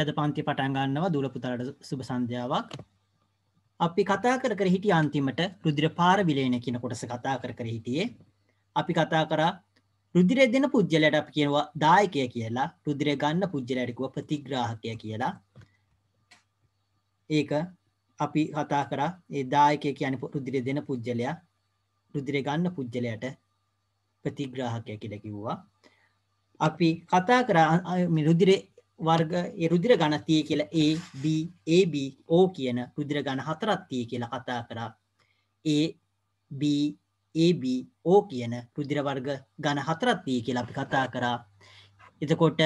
අපි අද පන්ති පටන්ගන්නවා දුල පුතාලට සුභ සන්ධ්‍යාවක් අපි කතා කර කර හිටිය අන්තිමට රුදිර පාර විලේන කියන කොටස කතා කර කර හිටියේ අපි කතා කරා රුදිර දෙන පුද්ගලයට අප කියනවා දායකය කියලා රුදිර ගන්න පුද්ගලයටකුව ප්‍රතිග්‍රාහකය කියලා ඒක අපි කතා කරා ඒ දායකය කියන රුදිර දෙන පුද්ගලයා රුදිර ගන්න පුද්ගලයට ප්‍රතිග්‍රාහකය කියලා කිව්වා අපි කතා කරා රුදිරේ වර්ග රුදිර ගණතිය කියල A B AB O කියන රුදිර ගණ හතරත්තිය කියලා කතා කරා A B AB O කියන රුදිර වර්ග ගණ හතරත්තිය කියලා අපි කතා කරා එතකොට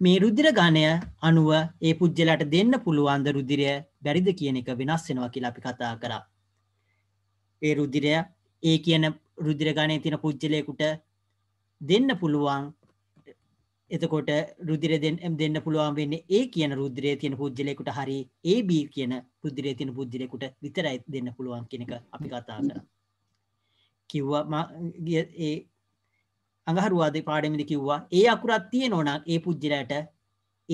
මේ රුදිර ගණය අනුව ඒ පුද්ගලට දෙන්න පුළුවන්ද රුදිරය බැරිද කියන එක වෙනස් වෙනවා කියලා අපි කතා කරා ඒ රුදිරය ඒ කියන රුදිර ගණය තියෙන පුද්ගලයෙකුට දෙන්න පුළුවන් එතකොට රුදිරය දෙන්න පුළුවන් වෙන්නේ ඒ කියන රුද්‍රයේ තියෙන පුද්ගලයෙකුට හරි AB කියන රුද්‍රයේ තියෙන පුද්ගලයෙකුට විතරයි දෙන්න පුළුවන් කියන එක අපි කතා කරා. කිව්වා ඒ අඟහරුවාද පාඩමේදී කිව්වා ඒ අකුරක් තියෙනවා නම් ඒ පුද්ගලයාට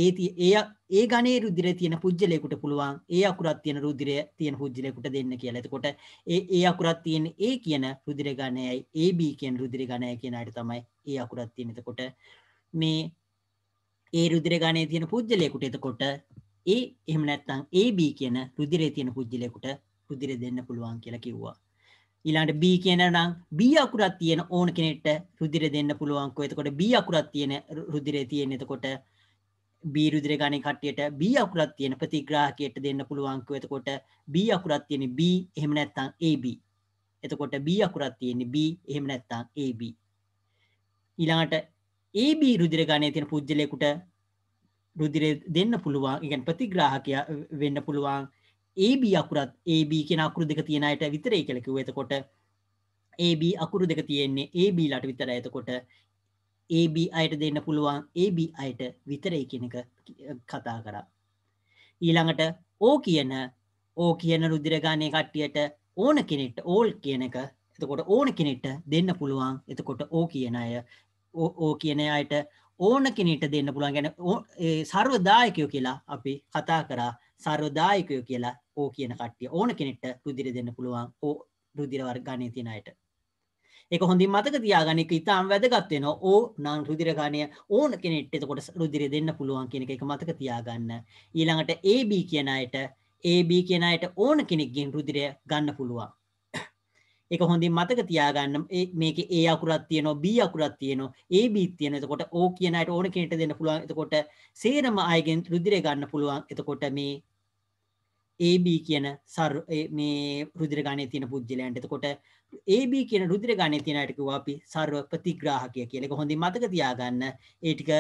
ඒ ඒ ඒ ගණේ රුධිරය තියෙන පුජ්‍යලයකට පුළුවන් ඒ අකුරක් තියෙන රුධිරය තියෙන පුජ්‍යලයකට දෙන්න කියලා. එතකොට ඒ ඒ අකුරක් තියෙන ඒ කියන රුධිර ගණයයි AB කියන රුධිර ගණයයි කියන අයට තමයි ඒ අකුරක් තියෙන. එතකොට මේ ඒ රුදිර ගණයේ තියෙන පුජ්‍යලයකට එතකොට ඒ එහෙම නැත්නම් AB කියන රුධිරේ තියෙන පුජ්‍යලයකට රුධිර දෙන්න පුළුවන් කියලා කිව්වා. ඊළඟට B කියන නම් B අකුරක් තියෙන ඕන කෙනෙක්ට රුධිර දෙන්න පුළුවන්කෝ. එතකොට B අකුරක් තියෙන රුධිරේ තියෙන එතකොට B රුධිර ගණයේ කට්ටියට B අකුරක් තියෙන ප්‍රතිග්‍රාහකයට දෙන්න පුළුවන්කෝ. එතකොට B අකුරක් තියෙන B එහෙම නැත්නම් AB. එතකොට B අකුරක් තියෙන B එහෙම නැත්නම් AB. ඊළඟට AB රුධිර ගණයේ තියෙන පුජ්‍යලයකට රුධිරය දෙන්න පුළුවන්. ඒ ප්‍රතිග්‍රාහකයා වෙන්න පුළුවන්. AB අකුරත් AB කියන අකුරු දෙක තියෙන අයට විතරයි කියලා කිව්වා. එතකොට AB අකුරු දෙක තියෙන්නේ AB ලට විතරයි. එතකොට AB අයට දෙන්න පුළුවන් AB අයට විතරයි කියන එක කතා කරා. ඊළඟට O කියන O කියන රුධිර ගණයේ කට්ටියට ඕන කෙනෙක්ට ඕල් කියන එක එතකොට ඕන කෙනෙක්ට දෙන්න පුළුවන්. එතකොට O කියන අය ඕ කියන අයට ඕන කෙනෙට දෙන්න පුළුවන් ගැන සර්වදායකයෝ කියලා අපි කතා කරා සර්වදායකයෝ කියලා ඕ කියන කට්ටිය ඕන කෙනෙට රුදිර දෙන්න පුළුවන් ඕ රුදිරවර් ගණය තින අයට එක හොඳින් මතක තියාගනික ඉතාම් වැදගත්වෙන ඕ නම් රුදිරගණය ඕන කෙනෙට එතකොට රුදිර දෙන්න පුළුවන් කෙනෙක එක මතක තියාගන්න ඊළඟට AB කියනයට AB කියනයට ඕන කෙනෙක්ගෙන් රුදිරය ගන්න පුළුවන් ඒක හොඳින් මතක තියාගන්න මේක ඒ අකුරත් තියනවා B අකුරත් තියෙනවා AB තියෙනවා එතකොට O කියන අයට ඕන කෙනෙක්ට දෙන්න පුළුවන් එතකොට සේරම අයගෙන් රුධිරය ගන්න පුළුවන් එතකොට මේ AB කියන මේ රුධිර ගණයේ තියෙන පුද්ගලයන්ට එතකොට AB කියන රුධිර ගණයේ තියෙන අයට කිව්වා අපි සර්ව ප්‍රතිග්‍රාහකය කියලා. ඒක හොඳින් මතක තියාගන්න. ඒ ටික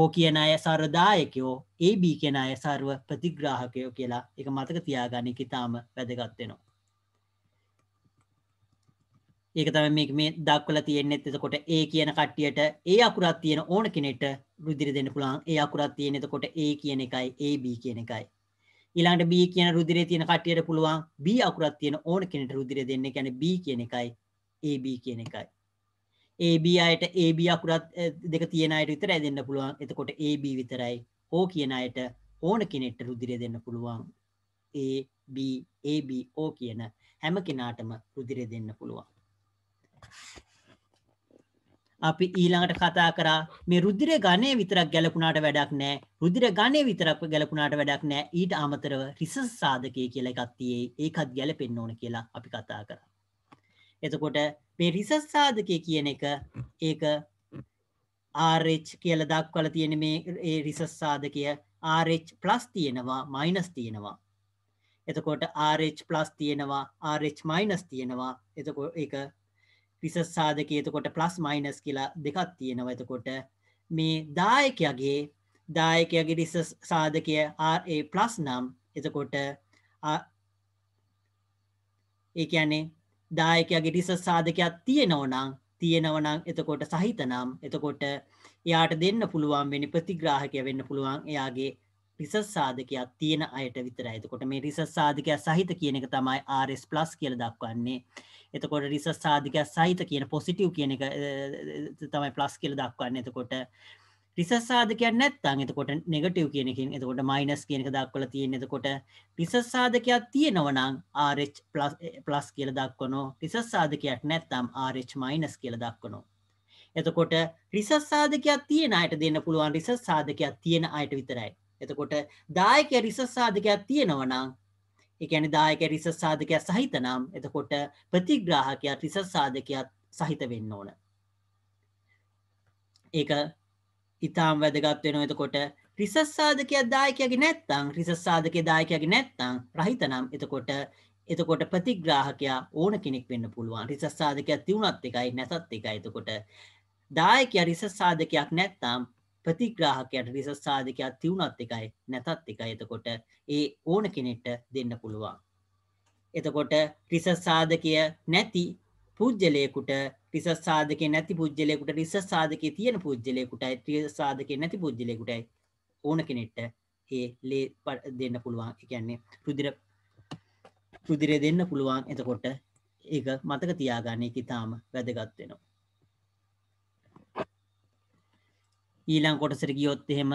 ඕ කියන අය සර්දායකයෝ AB කියන අය සර්ව ප්‍රතිග්‍රාහකයෝ කියලා ඒක මතක තියාගන්න ඒක ඊටාම වැදගත් වෙනවා. ඒක තම මේ මේ දක්වල තියෙන්නෙත් එතකොට ඒ කියන කට්ටියට ඒ අකුරත් තියෙන ඕන කෙනෙට රුදිර දෙන්න පුළුවන් ඒ අකුරත් තියෙන එතකොට ඒ කියන එකයි ඒ B කියන එකයි ඊළඟට B කියන රුධිරේ තියෙන කට්ටියට පුළුවන් B අකුරක් තියෙන ඕන කෙනෙකුට රුධිරය දෙන්න. ඒ කියන්නේ B කියන එකයි AB කියන එකයි. AB අයට AB අකුරක් දෙක තියෙන අයට විතරයි දෙන්න පුළුවන්. එතකොට AB විතරයි O කියන අයට ඕන කෙනෙකුට රුධිරය දෙන්න පුළුවන්. AB AB O කියන හැම කෙනාටම රුධිරය දෙන්න පුළුවන්. අපි ඊළඟට කතා කරා මේ රුධිර ඝනය විතරක් ගැලපුණාට වැඩක් නැහැ. රුධිර ඝනය විතරක් ගැලපුණාට වැඩක් නැහැ. ඊට අමතරව රිසස් සාධකය කියලා එකක් තියෙයි. ඒකත් ගැලපෙන්න ඕන කියලා අපි කතා කරා. එතකොට මේ රිසස් සාධකය කියන එක ඒක RH කියලා දක්වලා තියෙන මේ ඒ රිසස් සාධකය RH+ තියෙනවා minus තියෙනවා. එතකොට RH+ තියෙනවා RH- තියෙනවා. එතකොට ඒක රිසස් සාධක එතකොට ප්ලස් මයිනස් කියලා දෙකක් තියෙනවා එතකොට මේ දායකයාගේ දායකයාගේ රිසස් සාධකය RA ප්ලස් නම් එතකොට ඒ කියන්නේ දායකයාගේ රිසස් සාධකයක් තියෙනව නම් තියෙනව නම් එතකොට සහිත නම් එතකොට එයාට දෙන්න පුළුවන් වෙන්නේ ප්‍රතිග්‍රාහකය වෙන්න පුළුවන් එයාගේ රිසස් සාධකයක් තියෙන අයට විතරයි. එතකොට මේ රිසස් සාධකයක් සහිත කියන එක තමයි RS+ කියලා දක්වන්නේ. එතකොට රිසස් සාධිකයක් සහිත කියන පොසිටව් කියන එක තමයි ප්ලස් කියල දක්වන්න එතකොට රිසස් සාධකයක් නැත්තං එතකොට නෙගටව් කියනකින් එතකොට මයිනස් කියනක දක්වල තියෙන එතකොට රිසස් සාධකයක් තියෙනවනං ආරච් ප්ලස් කියල දක්වනෝ රිසස් සාධකයක් නැත්තම් ආරච් මයිනස් කියල දක්වනෝ එතකොට රිසස් සාධකයක් තියෙන අයට දෙන්න පුළුවන් රිසස් සාධකයක් තියෙන අයට විතරයි එතකොට දායක රිසස් සාධකයක් තියෙනවනං එකන දායක රිසස් සාධකයක් සහිත නම් එතකොට ප්‍රතිග්‍රාහකයක් රිසස් සාධකයක් සහිත වෙන්න ඕන. ඒක ඉතාම් වැදගත් වෙන එතකොට රිසස් සාධකයක් දායකයගේ නැත්තං රිසස් සාධකය දායකයගේ නැත්තං රහිත නම් එතකොට එතකොට ප්‍රතිග්‍රාහකයා ඕන කෙනෙක් වෙන්න පුළුවන් රිසස් සාධකයක් තිවුණත් එකයි නැතත් එකයි එතකොට දායකයා රිසස් සාධකයක් නැත්තම් ප්‍රතිග්‍රාහකයට රිසස් සාධකයක් තියුණත් එකයි නැතත් එකයි එතකොට ඒ ඕන කෙනෙක්ට දෙන්න පුළුවන්. එතකොට රිසස් සාධකය නැති පුද්ගලයෙකුට රිසස් සාධකේ නැති පුද්ගලයෙකුට රිසස් සාධකේ තියෙන පුද්ගලයෙකුටයි රිසස් සාධකේ නැති පුද්ගලයෙකුටයි ඕන කෙනෙක්ට ඒ ලේ දෙන්න පුළුවන්. ඒ කියන්නේ රුධිර රුධිරය දෙන්න පුළුවන්. එතකොට ඒක මතක තියාගන්න ඒක ඊටාම වැදගත් වෙනවා. ඊළං කොටසට ගියොත් එහෙම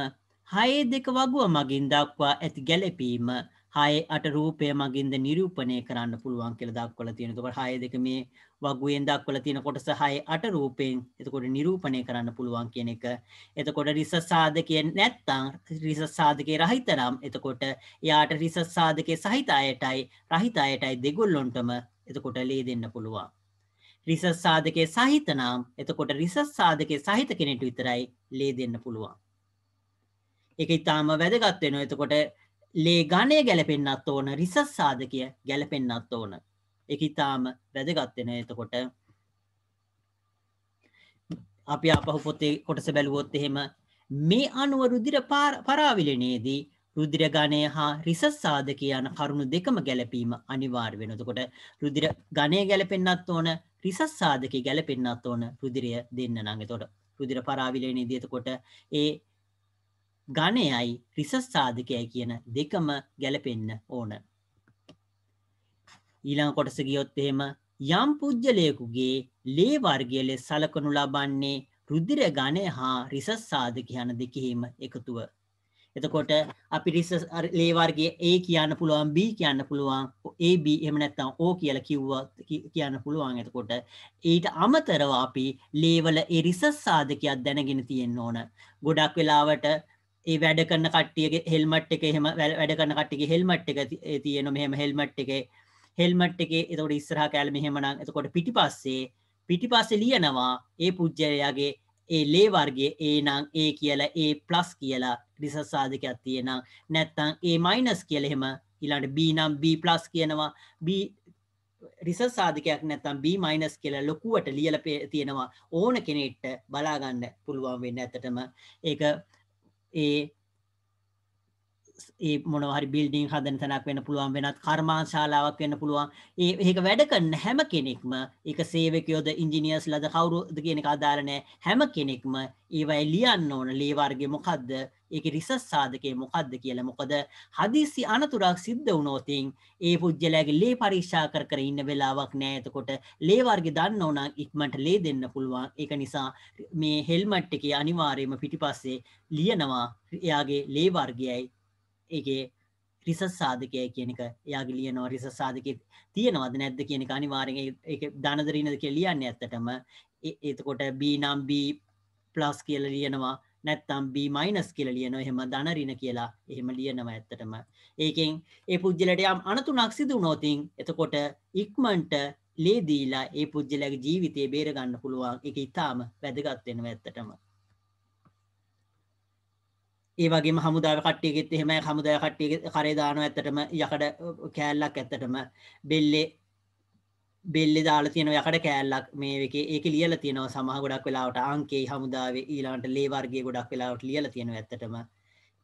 හයේ දෙක වගුව මගින් දක්වා ඇති ගැලපීම හය අට රූපය මගින්ද නිරූපණය කරන්න පුළුවන් කෙල දක්වල තියෙනකොට හය දෙක මේ වගුවෙන් දක්වල තියෙන කොටස හය අට රූපයෙන් එතකොට නිරූපණය කරන්න පුළුවන් කියන එක එතකොට රිස සාධකය නැත්තං රිස සාධකය රහිතරම් එතකොට එයාට රිස සාධකය සහිත අයටයි රහිත අයටයි දෙගොල්ලොන්ටම එතකොට ලේ දෙන්න පුළුවන් රිසර්ච් සාධකයේ සහිත නම් එතකොට රිසර්ච් සාධකයේ සහිත කෙනෙක් විතරයි ලේ දෙන්න පුළුවන්. ඒක ඊටාම වැදගත් වෙනවා. එතකොට ලේ ගණය ගැලපෙන්නත් ඕන රිසර්ච් සාධකය ගැලපෙන්නත් ඕන. ඒක ඊටාම වැදගත් වෙනවා. එතකොට අපි ආපහු පොතේ කොටස බැලුවොත් එහෙම මේ අනුව රුධිර පරාවිලනයේදී රුදිර ගණය හා රිසස් සාධක යන කරුණු දෙකම ගැලපීම අනිවාර්ය වෙනවා. එතකොට රුධිර ගණය ගැලපෙන්නත් ඕන රිසස් සාධකේ ගැලපෙන්නත් ඕන රුධිරය දෙන්න නම්. එතකොට රුධිර පරාවිලයනයේ දියතකොට ඒ ඝණයයි රිසස් සාධකයයි කියන දෙකම ගැලපෙන්න ඕන. ඊළඟ කොටස ගියොත් එහෙම යම් පුජ්‍යලයකුගේ ලේ වර්ගය ලෙස සලකනු ලබන්නේ රුධිර ඝණය හා රිසස් සාධක යන දෙකෙහිම එකතුව. එතකොට අපි රිස ලේවර්ගේ ඒ කියන්න පුළුවන් B කියන්න පුළුවන් AB එහෙම නැත්නම් O කියලා කිව්වා කියන්න පුළුවන් එතකොට ඊට අමතරව අපි ලේවල ඒ රිසස් සාධකයක් දැනගෙන තියෙන්න ඕන ගොඩක් වෙලාවට ඒ වැඩ කරන කට්ටියගේ හෙල්මට් එක එහෙම වැඩ කරන කට්ටියගේ හෙල්මට් එක තියෙන මෙහෙම හෙල්මට් එකේ හෙල්මට් එකේ එතකොට ඉස්සරහා කැල මෙහෙම නම් එතකොට පිටිපස්සේ පිටිපස්සේ ලියනවා ඒ පුජ්‍යලයාගේ ඒ ලේ වර්ගයේ ඒ නම් ඒ කියලා ඒ ප්ලස් කියලා රිසස් සාධකයක් තියෙනම් නැත්තං ඒ මයිනස් කියලෙහෙම ඉලාට B නම් B ප්ලස් කියනවා B රිසස් සාධකයක් නැත්තම් B මයිනස් කියලා ලොකුවට ලියල තියෙනවා ඕන කෙනෙට්ට බලාගන්න පුළුවන් වෙන්න ඇතටම ඒක ඒ ඒ මොනවහරි බිල්ඩිං හදන තැනක් වෙන්න පුළුවන් වෙනත් කර්මාශාලාවක් වෙන්න පුළුවන් ඒ ඒක වැඩ කරන හැම කෙනෙක්ම ඒක සේවකයෝද ඉංජිනියර්ස් ලද කවුරුද කියන එක අදාළ නැහැ හැම කෙනෙක්ම ඒවයි ලියන්න ඕන ලේ වර්ගේ මොකද්ද ඒකේ රිසර්ච් සාධකේ මොකද්ද කියලා මොකද හදිසි අනතුරක් සිද්ධ වුණොත් ඒ පුජ්‍යලයාගේ ලේ පරීක්ෂා කර කර ඉන්න වෙලාවක් නැහැ එතකොට ලේ වර්ගේ දන්න ඕන ඉක්මනට ලේ දෙන්න පුළුවන් ඒක නිසා මේ හෙල්මට් එකේ අනිවාර්යයෙන්ම පිටිපස්සේ ලියනවා එයාගේ ලේ වර්ගයයි ඒගේ රිසස් සාධකය කියනක යාගේ ලියනවා රිස සාධක තියෙනවද නැද්ද කියන අනිවාරෙන් ධනදරීනද කිය ලියන්න ඇත්තටම එතකොට බනම් B ප්ලස් කියල ලියනවා නැත්තම් B මයිනස් කියල ලියනො එහෙම ධනරින කියලා එහෙම ලියනවා ඇත්තටම ඒකෙන් ඒ පුද්ගලට යම් අනතුනක් සිදු නොතින් එතකොට ඉක්මන්ට ලේදීලා ඒ පුද්ගලගේ ජීවිතය බේරගන්න පුළුවන් එක ඉතාම වැදගත්වෙන ඇත්තටම ඒවගේ හමුදාව කට්ටියගෙත් එහෙම හමුදා කට්ටිය කරේදාන ඇතටම යකඩ කෑල්ලක් ඇත්තටම බෙල්ලෙ බෙල්ලෙ දාල තියෙන යකට කෑල්ලක් මේක ඒක ලියල තියෙනව සමහ ගොඩක් වෙලාවට අංකේ හමුදාව ඊලාන්ට ලේවර්ගේ ගොඩක් වෙලාවට ලියල තියෙන ඇත්තටම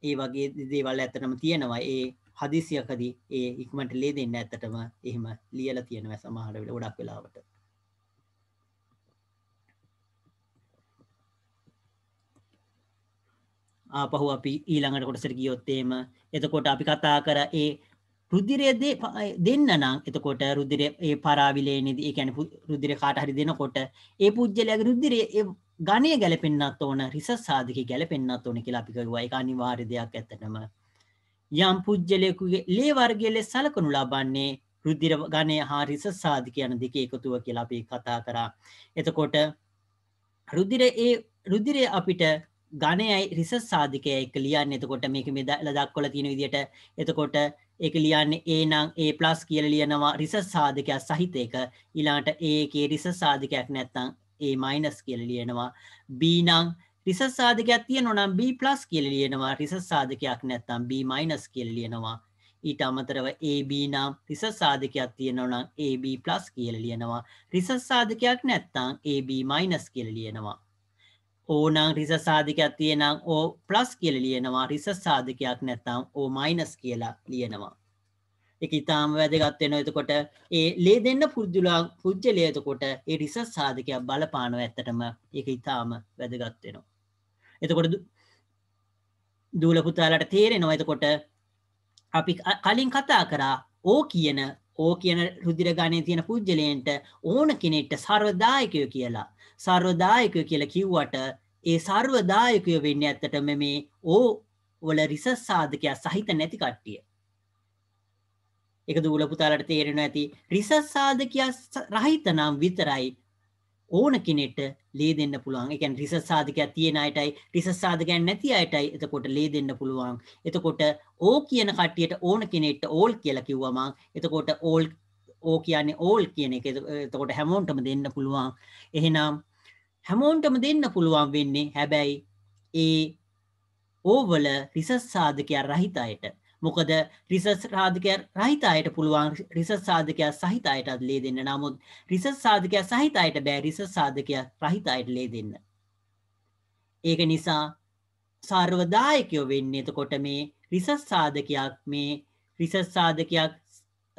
ඒ වගේ දේවල් ඇත්තටම තියෙනවා ඒ හදිසියකදී ඒ ඉක්මට ලේ දෙන්න ඇත්තටම එහෙම ලියල තියෙනව සමහට ගොඩක් වෙලාවට ආපහු අපි ඊළඟට කොටසට ගියොත් එහෙම එතකොට අපි කතා කර ඒ රුධිරය දෙන්න නම් එතකොට රුධිරය ඒ පරාවිලේනේදී ඒ කියන්නේ රුධිරය කාට හරි දෙනකොට ඒ පුජ්‍යලයාගේ රුධිරය ඒ ඝණය ගැලපෙන්නත් ඕන රිසස් සාධකේ ගැලපෙන්නත් ඕන කියලා අපි කරුවා ඒක අනිවාර්ය දෙයක් ඇත්තටම යම් පුජ්‍යලයෙකුගේ ලේ වර්ගයේ ලෙස සලකනු ලබන්නේ රුධිර ඝණය හා රිසස් සාධක යන දෙකේ එකතුව කියලා අපි කතා කරා එතකොට රුධිර ඒ රුධිරය අපිට ගණයයි රිසස් සාධිකය එක ලියන්න එතකොට මේක මේ ලදක්කොල තියෙන විදිට එතකොට එක ලියන්න ඒනං ඒ ප්ලස් කියල ලියනවා රිසස් සාධකයක් සහිතයක ඉලාට ඒකේ රිස සාධකයක් නැත්තං ඒ මයිනස් කියල ලියනවා බීනං රිසස් සාධකයක් තිය නොනම් B ප්ලස් කියල ලියනවා රිසස් සාධකයක් නැත්තම් B මයිනස් කියල ලියනවා ඊට අමතරව AB නම් රිසස් සාධකයක් තියෙනවනම් AB ප්ලස් කියල ලියනවා රිසස් සාධකයක් නැත්තං AB මයිනස් කියල ලියනවා ඕනං රිස සාධකයක් තියෙනම් ඕ ප්ලස් කියල ලියනවා රිස සාධකයක් නැත්තම් ඕ මයිනස් කියලා ලියනවා. එක ඉතාම වැදගත්වෙන එතකොට ඒ ලේ දෙන්න පුද්දුලා පුද්ජලය එතකොට ඒ රිස සාධකයක් බලපානව ඇත්තටම එක ඉතාම වැදගත්වෙනවා. එතකොට දූලපුතාලට තේරෙනවා එතකොට අපි කලින් කතා කරා ඕ කියන ඕ කියන රුදිරගානය තියෙන පුද්ජලයන්ට ඕන කෙනෙට්ට සර්වදායකය කියලා සර්වදායක කියලා කිව්වට ඒ සර්වදායකය වෙන්න ඇත්තටම මේ ඕ වල රිසස් සාධකයක් සහිත නැති කට්ටිය. එක දූල පුතාලට තේරෙන ඇති රිසස් සාධකයක් රහිත නම් විතරයි ඕන කෙනෙට ලේ දෙන්න පුළුවන් එකන් රිස සාධකයක් තියෙන අයටයි රිස සාධකයන් නැති අයටයි එතකොට ලේ දෙන්න පුළුවන් එතකොට ඕ කියන කට්ටියට ඕන කෙනෙට ඕල් කියලා කිව්වමං එතකොට ඕල් ඕ කියන්නේ ඕල් කියන එක එතකොට හැමෝන්ටම දෙන්න පුළුවන් එහෙනම් හැමෝන්ටම දෙන්න පුළුවන් වෙන්නේ හැබැයි ඒ ඕවල රිසස් සාධකයක් රහිතයට මොකද රිසස් රාධකය රහිතයට පුළුවන් රිසස් සාධකයක් සහිතයටත් ලේ දෙන්න නමුත් රිසස් සාධකයක් සහිතයට බෑ රිසස් සාධකයක් රහිතයට ලේ දෙන්න. ඒක නිසා සර්වදායකයෝ වෙන්නේ එතකොට මේ රිසස් සාධකයක් මේ රිසස් සාධකයක්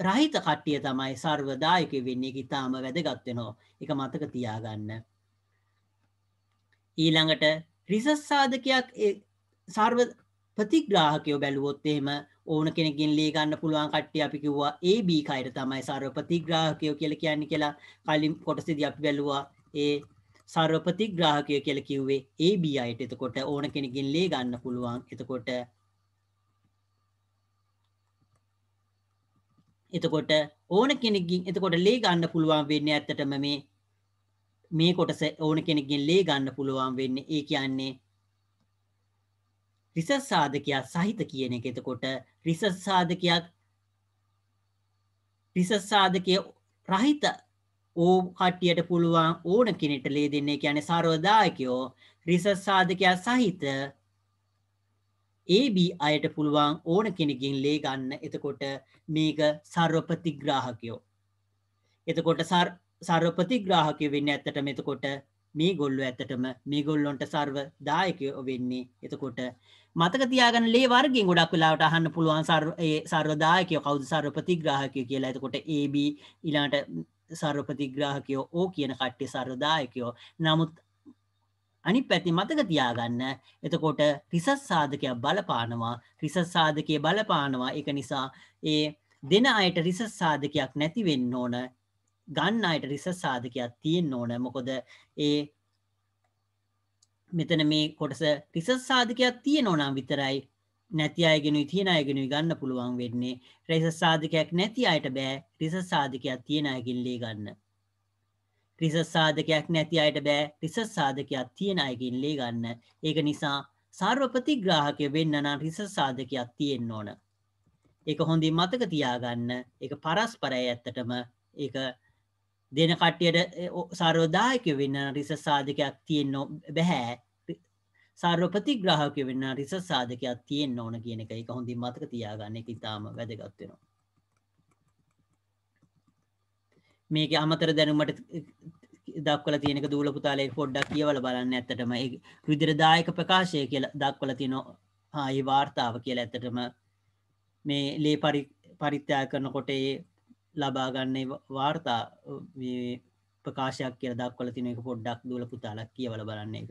රහිත කට්ටිය තමයි සර්වදායක වෙන්නේ ඉතාම වැදගත් වෙනවා. ඒක මතක තියාගන්න. ඊළඟට රිසස් සාධකයක් සර්ව ප්‍රතිග්‍රාහකයෝ බැලුවොත් එහෙම ඕන කෙනකින් ලේ ගන්න පුළුවන් කට්ටිය අපි කිව්වා AB කයර තමයි සර්ව ප්‍රතිග්‍රාහකයෝ කියලා කියන්නේ කියලා කලින් කොටසේදී අපි බැලුවා ඒ සර්ව ප්‍රතිග්‍රාහකයෝ කියලා කිව්වේ AB අයට එතකොට ඕන කෙනකින් ලේ ගන්න පුළුවන් එතකොට එතකොට ඕන කෙනකින් එතකොට ලේ ගන්න පුළුවන් වෙන්නේ ඇත්තටම මේ මේ කොටස ඕන කෙනෙක්ගෙන් ලේ ගන්න පුළුවන් වෙන්නේ ඒ කියන්නේ රිසර්ච් සාධකයක් සහිත කියන එක එතකොට රිසර්ච් සාධකයක් රිසර්ච් සාධකය රහිත ඕ කට්ටියට පුළුවන් ඕන කෙනෙට ලේ දෙන්නේ කියන්නේ සර්වදායකයෝ රිසර්ච් සාධකයක් සහිත AB අයට පුළුවන් ඕන කෙනෙකින් ලේ ගන්න එතකොට මේක සර්ව ප්‍රතිග්‍රාහකයෝ එතකොට සර්ව ප්‍රතිග්‍රාහකය වෙන්න ඇත්තට මෙතකොට මේ ගොල්ලු ඇත්තටම මේ ගොල්ලොන්ට සර්ව දායකයෝ වෙන්නේ එතකොට මතක තියාගන්න ලේ වර්ගෙන් ගොඩක් වෙලාවට අහන්න පුළුවන් සර්ව දායකයෝ කවුද සර්ව ප්‍රතිග්‍රාහකයෝ කියලා එතකොට AB ඊළඟට සර්ව ප්‍රතිග්‍රාහකයෝ O කියන කට්ටිය සර්ව දායකයෝ නමුත් අනිත් පැති මතක තියාගන්න එතකොට රිසස් සාධකයක් බලපානවා රිසස් සාධකයේ බලපානවා ඒක නිසා ඒ දෙන අයට රිසස් සාධකයක් නැති වෙන්න ඕන ගන්න අයට රිසස් සාධකයක් තියෙන් ඕන මොකොද ඒ මෙතන මේ කොටස රිසස් සාධකයක් තිය නොනම් විතරයි නැති අයගෙන තියෙන අයගෙනුයි ගන්න පුළුවන් වෙන්නේ රෙස සාධකයක් නැති අයට බෑ රිස සාධකයක් තියෙන අයගිල්ලේ ගන්න. රිස සාධකයක් නැති අයට බෑ රිස සාධකයක් තියෙන අයගිල්ලේ ගන්න ඒක නිසා සර්වපතිග්‍රාහකය වෙන්නනම් රිස සාධකයක් තියෙන් ඕන. එක හොඳින් මතක තියාගන්න එක පරස්පරය ඇත්තටම ඒ දෙන කට්ටියට සාරෝදායක වෙන්න රිස සාධකයක් තියෙන්න බැහැ සාර්ව ප්‍රතිග්‍රහක වෙන්න රිස සාධකයක් තියෙන් ඕන කියන එක එක හොඳින් මතක තියාගන්න එක ඉතාම වැදගත්වෙනවා. මේක අමතර දැනුමට දක්වල තියෙනක දූල පුතාලේ පොඩ්ඩක් කියවල බලන්න ඇත්තටම විදිරදායක ප්‍රකාශය කියල දක්වල තියන ආයි වාර්තාව කියලා ඇත්තටම මේ ලේ පරිත්‍යා කරනකොට ඒ ලබාගන්නේ වාර්තා ප්‍රකාශයක් කියල දක්වල තින එක පොඩ්ඩක් දුල පුතාලක් කියවල බලන්න එක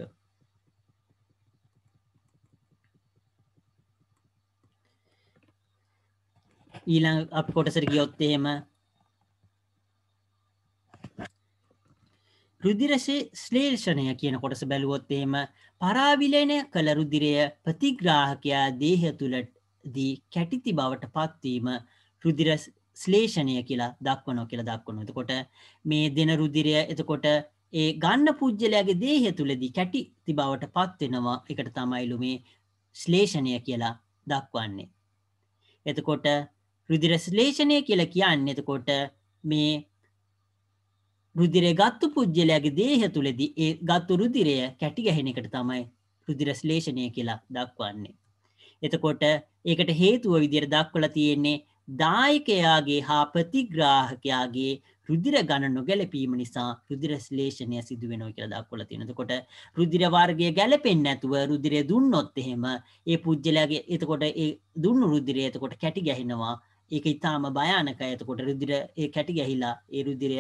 ඊළඟ අප කොටසර ගියොත් එහෙම රුදිරසේ ශ්ලේෂණය කියන කොටස බැලුවොත් එහෙම පරාවිලනය කළ රුදිරය ප්‍රතිග්‍රාහකයා දේහ තුළදී කැටිති බවට පත්වීම රුදිරස් ශ්ලේෂණය කියලා දක්වනෝ කියලා දක්වනවා. එතකොට මේ දෙන රුධිරය එතකොට ඒ ගන්න පුජ්‍යලයාගේ දේහය තුලදී කැටි තිබවට පත් වෙනවා. ඒකට තමයිලු මේ ශ්ලේෂණය කියලා දක්වන්නේ. එතකොට රුධිර ශ්ලේෂණය කියලා කියන්නේ එතකොට මේ රුදිරය ගත්තු පුද්ගලයාගේ දේහ තුළදී ඒ ගත්තු රුදිරය කැටි ගැහෙන එකට තමයි රුදිර ශ්ලේෂණය කියලා දක්වන්නේ. එතකොට ඒකට හේතුව විදියට දක්වලා තියෙන්නේ දායකයාගේ හා ප්‍රතිග්‍රාහකයාගේ රුදිර ගණ නොගැලපීම නිසා රුදිර ශ්ලේෂණය සිදු වෙනවා කියලා දක්වලා තියෙනවා. එතකොට රුදිර වර්ගය ගැලපෙන්නේ නැතුව රුධිරය දුන්නොත් එහෙම ඒ පුජ්‍යලයාගේ එතකොට ඒ දුන්නු රුධිරය එතකොට කැටි ගැහෙනවා. ඒක ඊටාම භයානකයි. එතකොට රුධිර ඒ කැටි ගැහිලා ඒ රුධිරය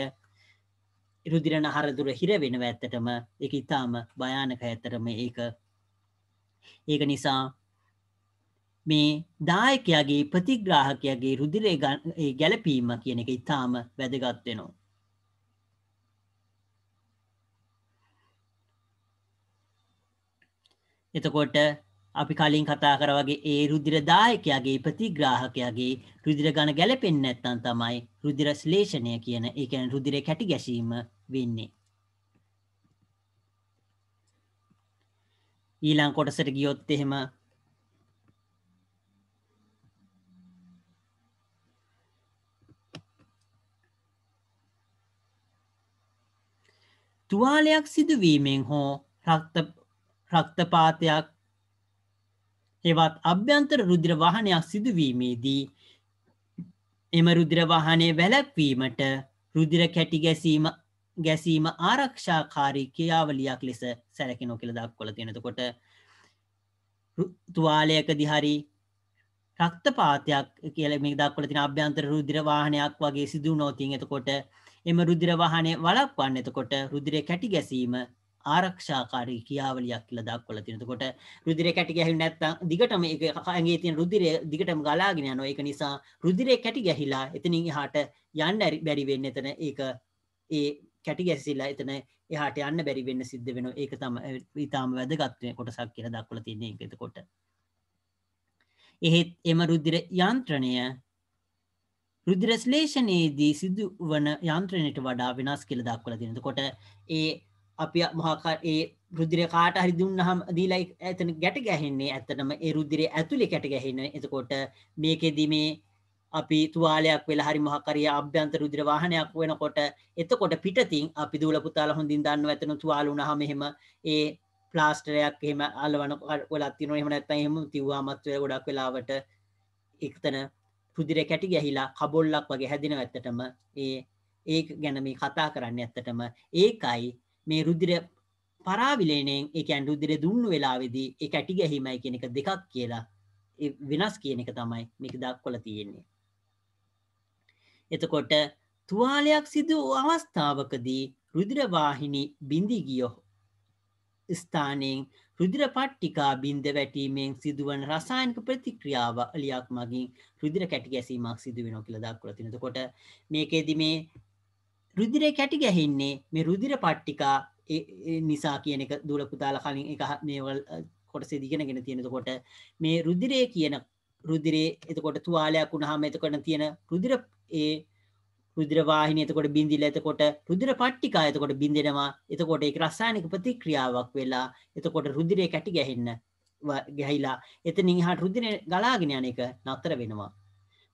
රුධිරන හරදුර හිර වෙනවා ඇත්තටම. ඒක ඊටාම භයානකයි ඇත්තටම ඒක ඒක නිසා මේ දායකයාගේ ප්‍රතිග්‍රාහකයාගේ රුදිරය ගැලපීම කියන එක ඉතාම වැදගත් වෙනවා. එතකොට අපි කලින් කතා කර වගේ ඒ රුදිර දායකයාගේ ප්‍රතිග්‍රාහකයාගේ රුදිර ගණ ගැලපෙන්නේ නැත්නම් තමයි රුදිර ශ්ලේෂණය කියන ඒ කියන්නේ රුධිරේ කැටි ගැසීම වෙන්නේ. ඊළඟ කොටසට ගියොත් එහෙම තුවාලයක් සිදුවීමෙන් හෝ රක්තපාතයක් එවත් අභ්‍යන්තර රුද්‍ර වහනයක් සිදුවීමේදී එම රුද්‍රවාහනය වැලැක්වීමට රුදිර කැටි ගැසීම ගැසීම ආරක්ෂාකාරී කියාවලියක් ලෙස සැලකෙනෝ කියල දක්වොල තියෙනකොට තුවාලයක දිහරි රක්තපාතයක් කියල මේ දක්වල තින අභ්‍යන්තර රුදිරවාහනයක් වගේ සිදු නෝතින් එතකොට එම රුදිර වහනේ වළක්වන්න එතකොට රුදිරය කැටි ගැසීම ආරක්ෂාකාරී කියාවලියක් කියලා දක්වලා තියෙනවා. එතකොට රුධිරේ කැටි ගැහිලා නැත්නම් දිගටම ඒක ඇඟේ තියෙන රුධිරය දිගටම ගලාගෙන යනවා. ඒක නිසා රුධිරේ කැටි ගැහිලා එතනින් එහාට යන්න බැරි වෙන්නේ එතන ඒක ඒ කැටි ගැසිලා එතන එහාට යන්න බැරි වෙන්න සිද්ධ වෙනවා. ඒක තමයි ඊටාම වැදගත් කොටසක් කියලා දක්වලා තියෙන එක. එතකොට එහෙත් එම රුධිර යන්ත්‍රණය රුදිරශ්ලේෂණයේදී සිදුවන යන්ත්‍රණයට වඩා වෙනස් කියලා දක්වලා තියෙනවා. එතකොට ඒ අපි මහා ඒ රුධිරය කාට හරි දුන්නහම දීලා එතන ගැට ගැහෙන්නේ ඇත්තටම ඒ රුධිරය ඇතුලේ ගැට ගැහෙන්නේ. එතකොට මේකෙදි මේ අපි තුවාලයක් වෙලා හරි මහකරිය අභ්‍යන්තර රුධිර වාහනයක් වෙනකොට එතකොට පිටතින් අපි දූල පුතාලා හොඳින් දන්නව එතන තුවාල වුණාම එහෙම ඒ ප්ලාස්ටරයක් එහෙම අල්ලවන වෙලා තියෙනවා. එහෙම නැත්නම් එහෙම තිව්වාමත් ගොඩක් වෙලාවට එක්තන රුධිරේ කැටි ගැහිලා කබොල්ලක් වගේ හැදෙනවා ඇත්තටම ඒ ඒක ගැන මේ කතා කරන්නේ ඇත්තටම ඒකයි මේ රුධිර පරාවිලේණයෙන් ඒ කියන්නේ රුධිරේ දුන්නු වෙලාවේදී ඒ කැටි ගැහිමයි කියන එක දෙකක් කියලා ඒ වෙනස් කියන එක තමයි මේක දක්වලා තියෙන්නේ එතකොට තුවාලයක් සිදු අවස්ථාවකදී රුධිර වාහිනී බිඳී ගිය ස්ථානයෙන් රුධිර පට්ටිකා බින්ද වැටීමෙන් සිදුවන රසායනික ප්‍රතික්‍රියාව අලියක් මගින් රුධිර කැටි ගැසීමක් සිදු වෙනවා කියලා දක්වලා තියෙනවා. එතකොට මේකෙදි මේ රුධිරේ කැටි ගැහින්නේ මේ රුධිර පට්ටිකා නිසා කියන එක දුල පුතාලා කලින් එක මේ කොටසේදී ඉගෙනගෙන තියෙන. එතකොට මේ රුධිරේ කියන රුධිරේ එතකොට තුවාලයක් වුණාම එතකොට තියෙන රුධිර ඒ රුධිර වාහිනිය එතකොට බින්දිලා එතකොට රුධිර පට්ටිකා එතකොට බින්දෙනවා එතකොට ඒක රසායනික ප්‍රතික්‍රියාවක් වෙලා එතකොට රුධිරේ කැටි ගැහෙන්න ගැහිලා එතනින් එහාට රුධිරේ ගලාගෙන යන එක නතර වෙනවා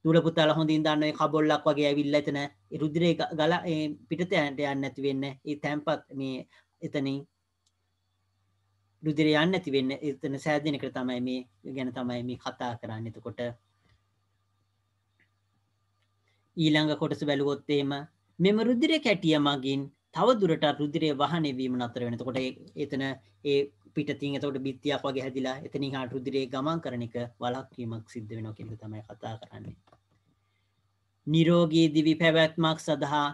දුල පුතාලා හොඳින් දන්න ඒ කබොල්ලක් වගේ ඇවිල්ලා එතන ඒ රුධිරේ ගල ඒ පිටත යන්න නැති වෙන්න ඒ තැම්පත් මේ එතනින් රුධිරේ යන්න නැති වෙන්න එතන සෑදෙන එක තමයි මේ ගැන තමයි මේ කතා කරන්නේ එතකොට ඊළඟ කොටස බැලුවොත් එහෙම මෙම රුධිර කැටිය මගින් තව දුරටත් රුධිරය වහනය වීම නතර වෙනවා. එතකොට එතන ඒ පිටින් එතකොට බිත්තියක් වගේ හැදිලා එතනින් හාට රුධිරේ ගමන් කරන එක වළක්වීමක් සිද්ධ වෙනවා කියන එක තමයි කතා කරන්නේ. නිරෝගී දිවි පැවැත්මක් සඳහා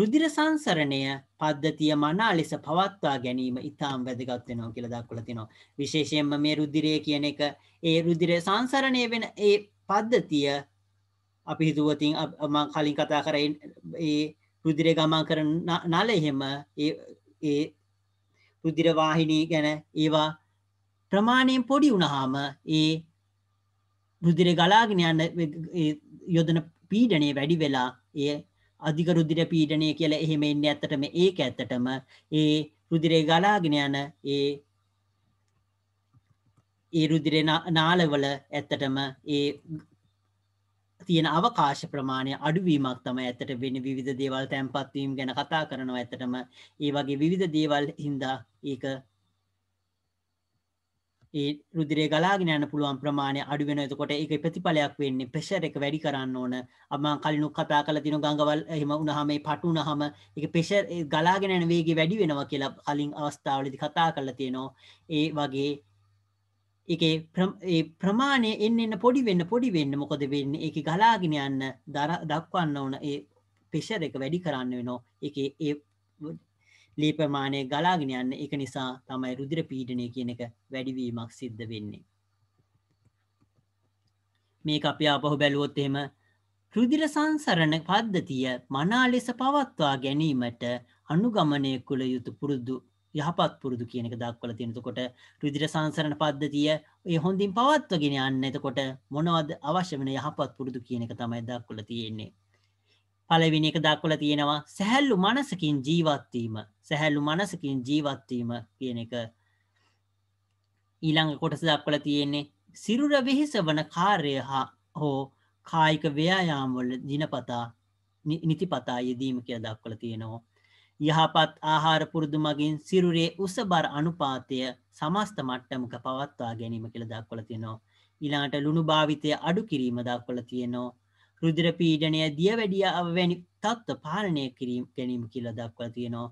රුධිර සංසරණය පද්ධතිය මනා ලෙස පවත්වා ගැනීම ඉතාම වැදගත් වෙනවා කියලා දක්වලා තිනවා. විශේෂයෙන්ම මේ රුධිරය කියන එක ඒ රුධිර සංසරණය වෙන ඒ පද්ධතිය අපි හිතුවතින් ම කලින් කතා කර ඒ රුදිරය ගමන් කරන නල එහෙම ඒ රුදිරවාහිනී ගැන ඒවා ප්‍රමාණයෙන් පොඩි වුණහාම ඒ රුදිර ගලාගෙන යන්න යොදන පීඩනය වැඩි වෙලා ඒ අධික රුදිර පීඩනය කියලා එහෙම එන්න ඇත්තටම ඒක ඇත්තටම ඒ රුදිරේ ගලාගෙන යන ඒ ඒ රුදිරේ නාලවල ඇත්තටම ඒ තියෙන අවකාශ ප්‍රමාණය අඩුවීමක් තම ඇතට වෙන විධ දේවල් තැන්පත්වීම් ගැන කතා කරනවා ඇතටම ඒ වගේ විවිධ දේවල් හින්දා ඒක ඒ රුදිරේ ගලාගෙන යන පුළුවන් ප්‍රමාණය අඩු වෙනවා එතකොට ඒක ප්‍රතිඵලයක් වෙන්නේ ප්‍රෙෂර් එක වැඩි කරන්න ඕන මම කලිනුත් කතා කළා දින ගංගවල් එහෙම වුණාම මේ පටු වුණාම ඒක ප්‍රෙෂර් ගලාගෙන යන වේගය වැඩි වෙනවා කියලා කලින් අවස්ථාවලදී කතා කරලා තියෙනවා ඒ වගේ එකේ ප්‍රමාණය එන්න එන්න පොඩි වෙන්න පොඩි වෙන්න මොකද වෙන්න එක ගලාගෙන යන්න දක්වන්න ඕන ඒ පෙෂර එක වැඩි කරන්න වෙනෝ එක ඒ ලේ ප්‍රමාණය ගලාගෙන යන්න එක නිසා තමයි රුදිර පීඩනය කියන එක වැඩිවීමක් සිද්ධ වෙන්නේ මේක අපි ආපහු බැලුවොත් එහෙම රුදිර සංසරණ පද්ධතිය මනා ලෙස පවත්වා ගැනීමට අනුගමනය කුළ යුතු පුරුදු යහපත් පුරුදු කියන එක දක්වල තියෙනතකොට රුධිර සංසරණ පද්ධතිය ඒ හොඳින් පවත්වගෙන යන්න එතකොට මොනවද අවශ්‍ය වෙන යහපත් පුරුදු කියන එක තමයි දක්වල තියෙන්නේ. පළවෙනි එක දක්වල තියෙනවා සැහැල්ලු මනසකින් ජීවත් වීම. සැහැල්ලු මනසකින් ජීවත් වීම කියන එක ඊළඟ කොටස දක්වල තියෙන්නේ සිරුර වෙහෙසවන කාර්ය හා හෝ කායික ව්‍යායාම් වල දිනපතා නිතිපතා යෙදීම කියලා දක්වලා තියෙනවා. යහපත් ආහාර පුරුදු මගින් සිරුරේ උසබර අනුපාතය සමස්ත මට්ටමක පවත්වා ගැනීම කළ දක්වල තියෙනවා. ඊළඟට ලුණු භාවිතය අඩු කිරීම දක්වල තියෙනවා. රුධිර පීඩනය දිය වැඩිය අවවැනි තත්ත්ව පාලනය කිරීම ගැනීම කියලා දක්වල තියෙනවා.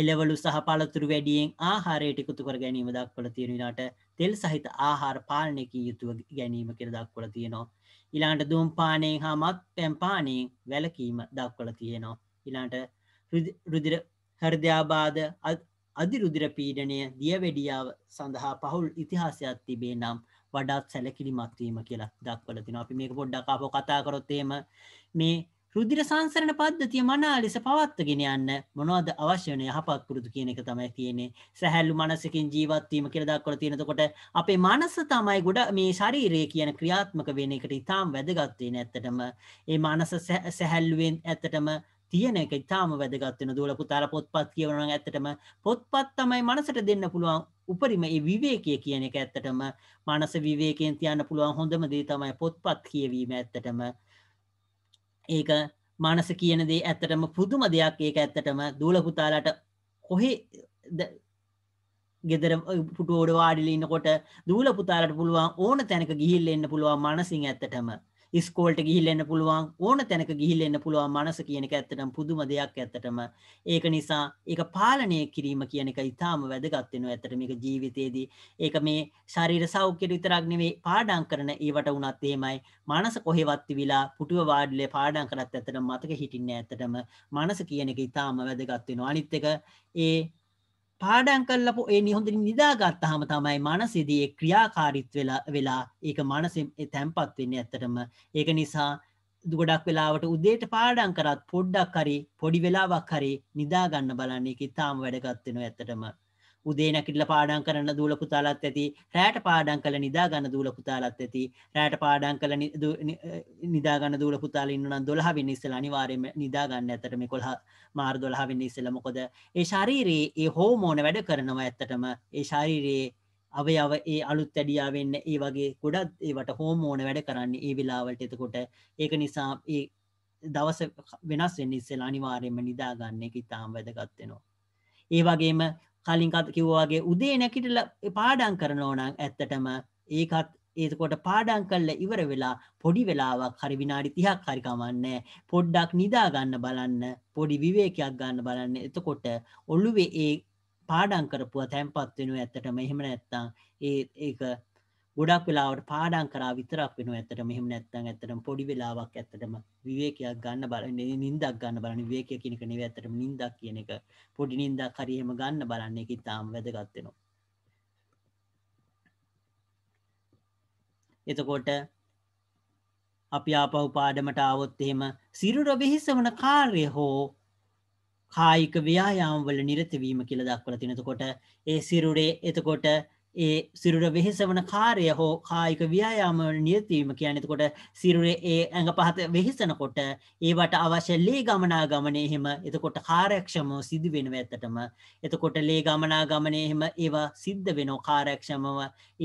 එලවලු සහ පළතුරු වැඩියෙන් ආහාරයට එකතු කර ගැනීම දක්වල තියෙන ඊළාට තෙල් සහිත ආහාර පාලනය කිය යුතුව ගැනීම කියලා දක්වල තියෙනවා. ඊළඟට දුම්පානයෙන් හා මත්පැන් පානයෙන් වැළකීම දක්වල තියෙනවා. ඊළඟට රුදිර හර්දයාබාද අධිරුදිර පීඩනය දියවැඩියාව සඳහා පහුල් ඉතිහාසයක් තිබේ නම් වඩාත් සැලකිලිමත්වීම කියලා දක්වලතින අපි මේක පොඩ්ඩකාපෝ කතාකරොත්තේම මේ රුදිර සංසරණ පද්ධතිය මනා ලෙස පවත්වගෙන යන්න මොනවද අවශ්‍යන යහපත් පුරුදු කියන එක තමයි තියෙන්නේ සැහැල්ලු මනසකින් ජීවත්වීම කියලා දක්වලා තියෙනකොට අපේ මනස තමයි ගොඩ මේ ශරීරය කියන ක්‍රියාත්මක වෙන එකට ඉතාම වැදගත් වෙන්නේ ඇත්තටම ඒ මනස සැහැල්ලුවෙන් ඇත්තටම තියෙන එක ඉතාම වැදගත්වෙන දූල පුතාල පොත්පත් කියවන ඇතටම පොත්පත් තමයි මනසට දෙන්න පුළුවන් උපරිම ඒ විවේකය කියන එක ඇත්තටම මනස විවේකයෙන් තියන්න පුළුවන් හොඳම දේ තමයි පොත්පත් කියවීම ඇත්තටම ඒක මනස කියන දේ ඇත්තටම පුදුම දෙයක් ඒක ඇත්තටම දූල පුතාලට කොහේ ගෙදර පුටුවෝඩ වාඩිලි ඉන්නකොට දූල පුතාලට පුළුවන් ඕන තැනක ගිහිල්ල එන්න පුළුවන් මනසින් ඇත්තටම ස්කෝල්ට ගිහිල් එන්න පුළුවන් ඕන තැනක ගිහිල් එන්න පුළුවන් මනස කියන එක ඇත්තටම පුදුම දෙයක් ඇත්තටම ඒක නිසා ඒක පාලනය කිරීම කියන එක ඉතාම වැදගත් වෙනවා ඇත්තට මේක ජීවිතේදී ඒක මේ ශරීර සෞඛ්‍යයට විතරක් නෙවෙයි පාඩම් කරන ඒවට උනත් එහෙමයි මනස කොහෙවත් විලා පුටුව වාඩිලේ පාඩම් කරත් ඇත්තටම මතක හිටින්නේ ඇත්තටම මනස කියන එක ඉතාම වැදගත් වෙනවා අනිත් එක ඒ පාඩම් කරලා ඒ හොඳින් නිදාගත්තාම තමයි මනසේදී ඒ ක්‍රියාකාරීත්ව වෙලා වෙලා ඒක මනසෙන් තැම්පත් වෙන්නේ ඇත්තටම. ඒක නිසා ගොඩක් වෙලාවට උදේට පාඩම් කරත් පොඩ්ඩක් හරි පොඩි වෙලාවක් හරි නිදා ගන්න බලන්න ඒක ඊටාම වැඩගත් වෙනවා ඇත්තටම. උදේ නැකිටලා පාඩම් කරන දූල පුතාලත් ඇති රැට පාඩම් කළ නිදා ගන්න දූල පුතාලත් ඇති රැට පාඩම් කළ නිදා ගන්න දූල පුතාලා ඉන්නනම් 12 වෙනි ඉස්සලා අනිවාර්යයෙන්ම නිදා ගන්න ඇතට මේ 11 මාර්දොලහ වෙන්න ඉස්සෙල්ල මොකොද ඒ ශරීරයේ ඒ හෝමෝන වැඩ කරනවා ඇත්තටම ඒ ශරීරයේ අවයව ඒ අලුත් ඇඩියා වෙන්න ඒ වගේ ගොඩත් ඒවට හෝමෝන වැඩ කරන්න ඒ විලාවලට එතකොට ඒක නිසා ඒ දවස වෙනස් වෙන්න ඉස්සෙල් අනිවාර්යෙන්ම නිදාගන්න එක ඉතාම් වැදගත්වෙනවා. ඒ වගේම කලින්කත් කිව්වාගේ උදේ නැකිටල පාඩන් කරනෝනං ඇත්තටම ඒකත් ඒකොට පාඩම් කළා ඉවර වෙලා පොඩි වෙලාවක් හරි විනාඩි 30ක් හරි කමන්නේ පොඩ්ඩක් නිදා ගන්න බලන්න පොඩි විවේකයක් ගන්න බලන්න එතකොට ඔළුවේ ඒ පාඩම් කරපුවා තැම්පත් වෙනවා ඇත්තටම එහෙම නැත්තම් ඒ ඒක ගොඩක් වෙලාවට පාඩම් කරා විතරක් වෙනවා ඇත්තටම එහෙම නැත්තම් ඇත්තටම පොඩි වෙලාවක් ඇත්තටම විවේකයක් ගන්න බලන්න නිින්දක් ගන්න බලන්න විවේකය කියන එක නෙවෙයි ඇත්තටම නිින්දක් කියන එක පොඩි නිින්දක් හරි එහෙම ගන්න බලන්න ඒක ඉතාම වැදගත් වෙනවා එතකොට අපි ආපහු පාඩමට ආවොත් එහෙම සිරුර බෙහිස වන කාර්ය හෝ කායික ව්‍යායාම් වල නිරතවීම කියලා දක්වලා තියෙනවා. එතකොට ඒ සිරුරේ එතකොට ඒ සිරුර වෙහෙස වන කාර්ය හෝ කායික ව්‍යායාම වල නිරතවීම කියන්නේ එතකොට සිරුරේ ඒ ඇඟ පහත වෙහෙසනකොට ඒවට අවශ්‍ය ලේ ගමනාගමනේ එහෙම එතකොට කාර්යක්ෂමව සිදු වෙනවා ඇත්තටම. එතකොට ලේ ගමනාගමනේ එහෙම ඒවා සිද්ධ වෙනවා කාර්යක්ෂමව.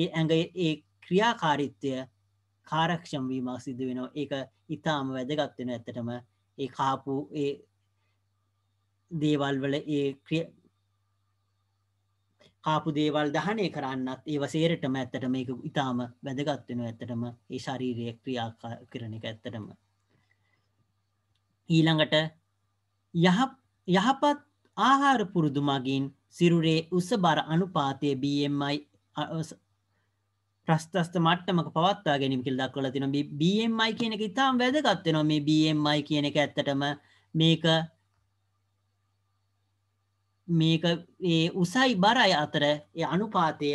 ඒ ඇඟ ඒ ක්‍රියාකාරීත්වය කාරක්ෂම් වීමක් සිද්ධ වෙනවා ඒක ඉතාම වැදගත් වෙන ඇත්තටම ඒ කාපු ඒ දේවල් වල ඒ ක්‍රිය කාපු දේවල් දහනය කරන්නත් ඒ වසේරටම ඇත්තට මේක ඉතාම වැදගත් වෙන ඇත්තටම ඒ ශරීරය ක්‍රියා කරන එක ඇත්තටම ඊළඟට යහපත් ආහාර පුරුදු මගින් සිරුරේ උස බර අනුපාතය BMI ප්‍රස්ථස්ත මට්ටමක පවත්වා ගැනීම කියලා දක්වලා තිනවා BMI කියන එක ඉතාම වැදගත් වෙනවා මේ BMI කියන එක ඇත්තටම මේක මේක ඒ උසයි බරයි අතර ඒ අනුපාතය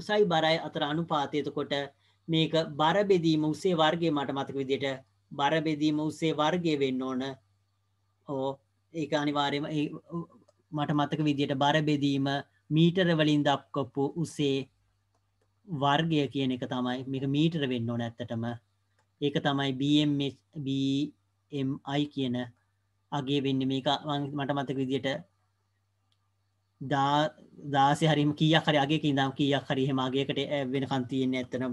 උසයි බරයි අතර අනුපාතය එතකොට මේක බර බෙදීම උසේ වර්ගයේ මට මතක විදිහට බර බෙදීම උසේ වර්ගය වෙන්න ඕන ඕ ඒක අනිවාර්යයෙන්ම මට මතක විදිහට බර බෙදීම මීටර වලින් දක්වපු උසේ වර්ගය කියන එක තමයි මේක මීටර වෙන්න ඕන ඇත්තටම ඒක තමයි BMI කියන අගේ වෙන්න මේක මට මතක විදියට දාස හරිම කිය හරි අගේ දම් කිය හරි හෙමගේකට වෙන කන්තියෙන් ඇත්තනම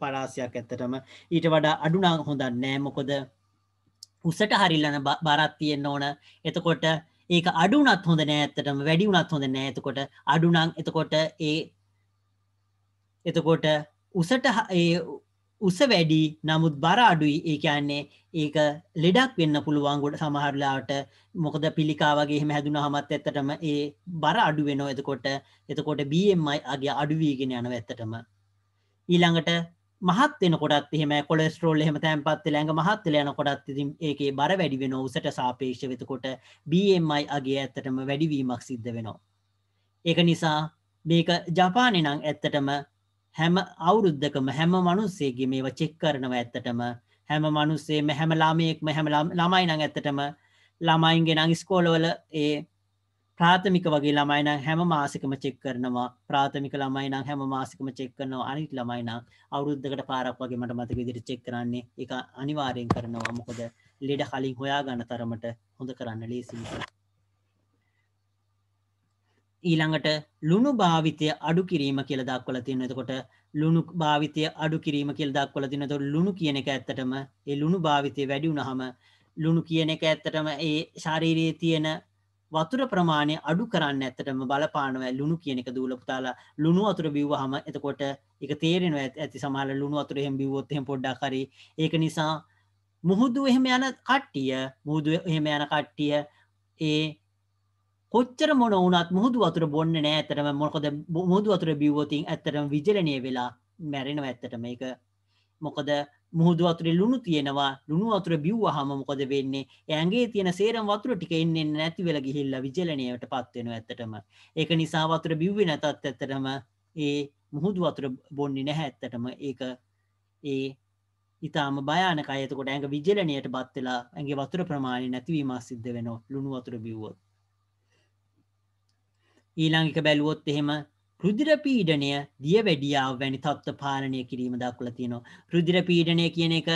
පරාසයක් ඇත්තටම ඊට වඩා අඩුනා හොඳන්න නෑ මොකොද උසට හරිල්ලන බරත්තියෙන් ඕන එතකොට ඒක අඩුනත් හොඳ නෑ ඇත්තටම වැඩි වුනත් හොඳ නෑ එතකොට අඩුනං එතකොට ඒ එතකොට උසට උස වැඩි නමුත් බර අඩුයි ඒ කියන්නේ ඒක ලෙඩක් වෙන්න පුළුවන් ගොඩ සමහරලාට මොකද පිළිකාවගේ එහෙම හැදුන හමත් ඇත්තටම ඒ බර අඩු වෙනවා එතකොට එතකොට BMI අගේ අඩු වීගෙන යනවා ඇත්තටම ඊළඟට මහත් වෙනකොටත් එහෙම කොලෙස්ටරෝල් එහෙම තැන්පත් වෙලා ඇඟ මහත් වෙලා යනකොටත් ඉතින් ඒකේ බර වැඩි වෙනවා උසට සාපේක්ෂව එතකොට BMI අගේ ඇත්තටම වැඩිවීමක් සිද්ධ වෙනවා ඒක නිසා මේක ජපානේ නම් ඇත්තටම හැම අවුරුද්දකම හැම මනුස්සේගේ මේවා චෙක් කරනවා ඇත්තටම හැම මනුස්සේම හැම ලාමයෙක්ම හැම ළමයි නං ඇත්තටම ළමයින්ගේ නං ස්කෝලවල ඒ ප්‍රාථමික වගේ ළමයින හැම මාසිකම චෙක් කරනවා ප්‍රාථමික ළමයින හැම මාසිකම චෙක් කරනවා අනිත් ළමයින අවුරුද්ධකට පාරක් වගේ මට මතක විදිරි චෙක් කරන්නේ එක අනිවාරයෙන් කරනවා මොකොද ලෙඩ කලින් හොයා ගන්න තරමට හොඳ කරන්න ලේසිී. ඊළඟට ලුණු භාවිතය අඩු කිරීම කියලා දක්වලා තියෙනවා. එතකොට ලුණු භාවිතය අඩු කිරීම කියලා දක්වලා තියෙනවා. එතකොට ලුණු කියන එක ඇත්තටම ඒ ලුණු භාවිතය වැඩි වුණාම ලුණු කියන එක ඇත්තටම ඒ ශාරීරයේ තියෙන වතුර ප්‍රමාණය අඩු කරන්න ඇත්තටම බලපානව ලුණු කියන එක දූල පුතාලා ලුණු වතුර බිව්වහම එතකොට ඒක තේරෙනවා ඇති සමහර ලුණු වතුර එහෙම බිව්වොත් එහෙම පොඩ්ඩක් හරි ඒක නිසා මුහුදු එහෙම යන කට්ටිය මුහුදු එහෙම යන කට්ටිය ඒ කොච්චර මොන වුණත් මුහුදු වතුර බොන්නේ නැහැ ඇත්තටම මොකද මුහුදු වතුර බිව්වොත් ඇත්තටම විජලනීය වෙලා මැරෙනවා ඇත්තටම මේක මොකද මුහුදු වතුරේ ලුණු තියෙනවා ලුණු වතුර බිව්වහම මොකද වෙන්නේ ඇඟේ තියෙන සේරම වතුර ටික එන්නේ නැති වෙලා ගිහිල්ලා විජලනීයටපත් වෙනවා ඇත්තටම ඒක නිසා වතුර බිව්වේ නැතත් ඇත්තටම ඒ මුහුදු වතුර බොන්නේ නැහැ ඇත්තටම ඒක ඒ ඉතාම භයානකයි එතකොට ඇඟ විජලනීයටපත් වෙලා ඇඟේ වතුර ප්‍රමාණය නැතිවීම සිද්ධ වෙනවා ලුණු වතුර බිව්වොත් ඊළංගික බැලුවොත් එහෙම රුදිරපීඩනය දිය වැඩියාව වැනි තත්ත්ව පාලනය කිරීම දක්වල තියෙනවා රුදිරපීඩනය කියන එක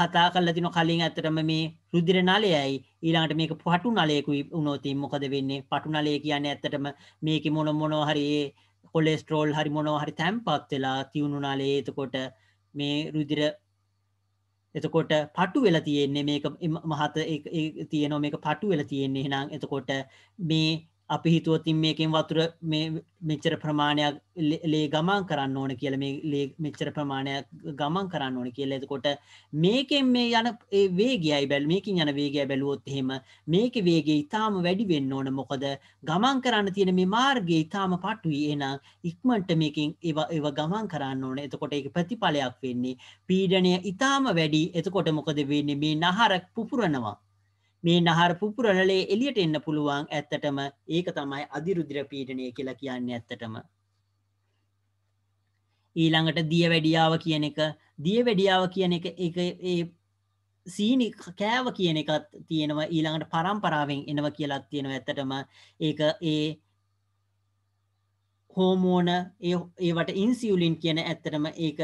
කතා කල්ල තින කලින් ඇතරම මේ රුදිර නලයයි ඊලාට මේක පටු නලයකු උනෝතින් මොකද වෙන්නේ පටු නලය කියන්න ඇත්තටම මේක මොන මොනෝහරයේ කොලෙස්ටරෝල් හරි මොනෝහරි තැම්පත් වෙලා තිවුණු නලේ එතකොට මේ රුදිර එතකොට පටු වෙලා තියෙන්නේ මේක මහත තියෙනවා මේක පටු වෙලා තියෙන්නේ නම් එතකොට මේ අපි හිතුවතින් මේකෙන් වතුර මෙච්චර ප්‍රමාණයක් ලේ ගමන් කරන්න ඕන කියල මේ මෙච්චර ප්‍රමාණයක් ගමන් කරන්න ඕන කියල එතකොට මේකෙන් මේ යන වේගයයි බැල් මේකින් යන වේගය බැලුවොත් එහෙම මේක වේගේ ඉතාම වැඩි වෙන්න ඕන මොකද ගමන් කරන්න තියෙන මේ මාර්ගය ඉතාම පටුයි එනම් ඉක්මන්ට මේකින් ඒව ගමන් කරන්න ඕන එතකොට එක ප්‍රතිඵලයක් වෙන්නේ පීඩනය ඉතාම වැඩි එතකොට මොකද වෙන්නේ මේ නහරක් පුපුරනවා මේ නහර පුපුරලලේ එලියට එන්න පුළුවන් ඇත්තටම ඒක තමයි අධිරුද්‍ර පීඩනය කියලා කියන්නේ ඇත්තටම. ඊළඟට දිය වැඩියාව කියන එක දිය වැඩියාව කියන එක ඒ සීනි කෑව කියන එකත් තියෙනවා ඊළඟට පරම්පරාවෙන් එනවා කියලත් තියෙනවා ඇත්තටම ඒක ඒ හෝමෝන ඒවට ඉන්සිියුලින් කියන ඇත්තටම ඒක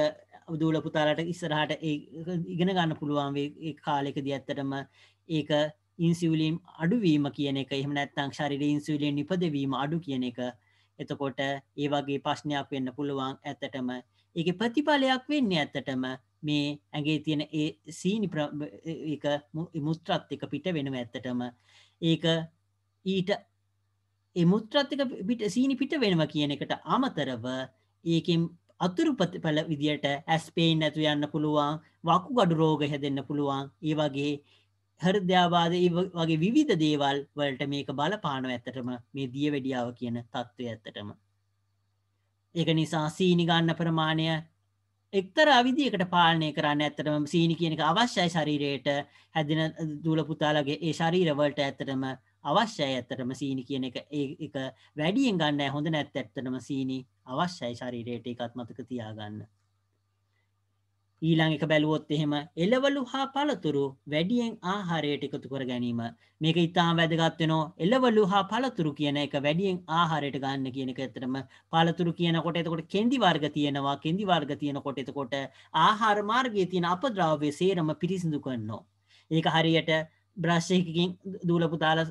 දූල පුතාලට ඉස්සරහට ඉගෙන ගන්න පුළුවන් කාලෙකදී ඇත්තටම ඒක ඉන්සිවලීම් අඩුවීම කියන එක එහම නැත්තං ශරිර ඉන්සුලියෙන් නිපදවීම අඩු කියන එක එතකොට ඒ වගේ ප්‍රශ්නයක් වෙන්න පුළුවන් ඇත්තටම ඒක ප්‍රතිඵලයක් වෙන්න ඇත්තටම මේ ඇගේ තියෙන ඒ සීනි මුත්‍රත්තික පිට වෙනව ඇත්තටම ඒක ඊට මුත්‍රත්තික පිට සීනි පිට වෙනව කියන එකට අමතරව ඒකෙන් අතුරු පල විදියට ඇස්පේෙන් නැතු යන්න පුළුවන් වකු ගඩු රෝග හැදෙන්න්න පුළුවන් ඒ වගේ හෘදයාබාද වගේ විවිධ දේවල් වලට මේක බලපානව ඇත්තටම මේ දියවැඩියාව කියන තත්ත්වය ඇත්තටම. ඒක නිසා සීනිගන්න ප්‍රමාණය එක්තර අවිදිකට පාලනය කරන්න ඇත්තටම සීනි කියනක අවශ්‍යයි ශරීරයට හැදින දූල පුතාලගේ ඒ ශරීරවලට ඇත්තටම අවශ්‍යයි ඇත්තටම සීනි කියන එක එක වැඩියෙන් ගන්න හොඳ නැත් ඇත්තටම සීනි අවශ්‍යයි ශරීරයට එකත් මතක තියාගන්න ඊළඟ එක බැලුවොත් එහෙම එළවලු හා පළතුරු වැඩියෙන් ආහාරයට එකතු කර ගැනීම මේක ඉතාම වැදගත් වෙනවා එළවලු හා පළතුරු කියන එක වැඩියෙන් ආහාරයට ගන්න කියන එක ඇත්තටම පළතුරු කියනකොට එතකොට කෙන්දි වර්ග තියෙනවා කෙන්දි වර්ග තියෙනකොට එතකොට ආහාර මාර්ගයේ තියෙන අපද්‍රව්‍ය සේරම පිරිසිදු කරනවා ඒක හරියට බ්‍රශ්යකින් දූල පුතාල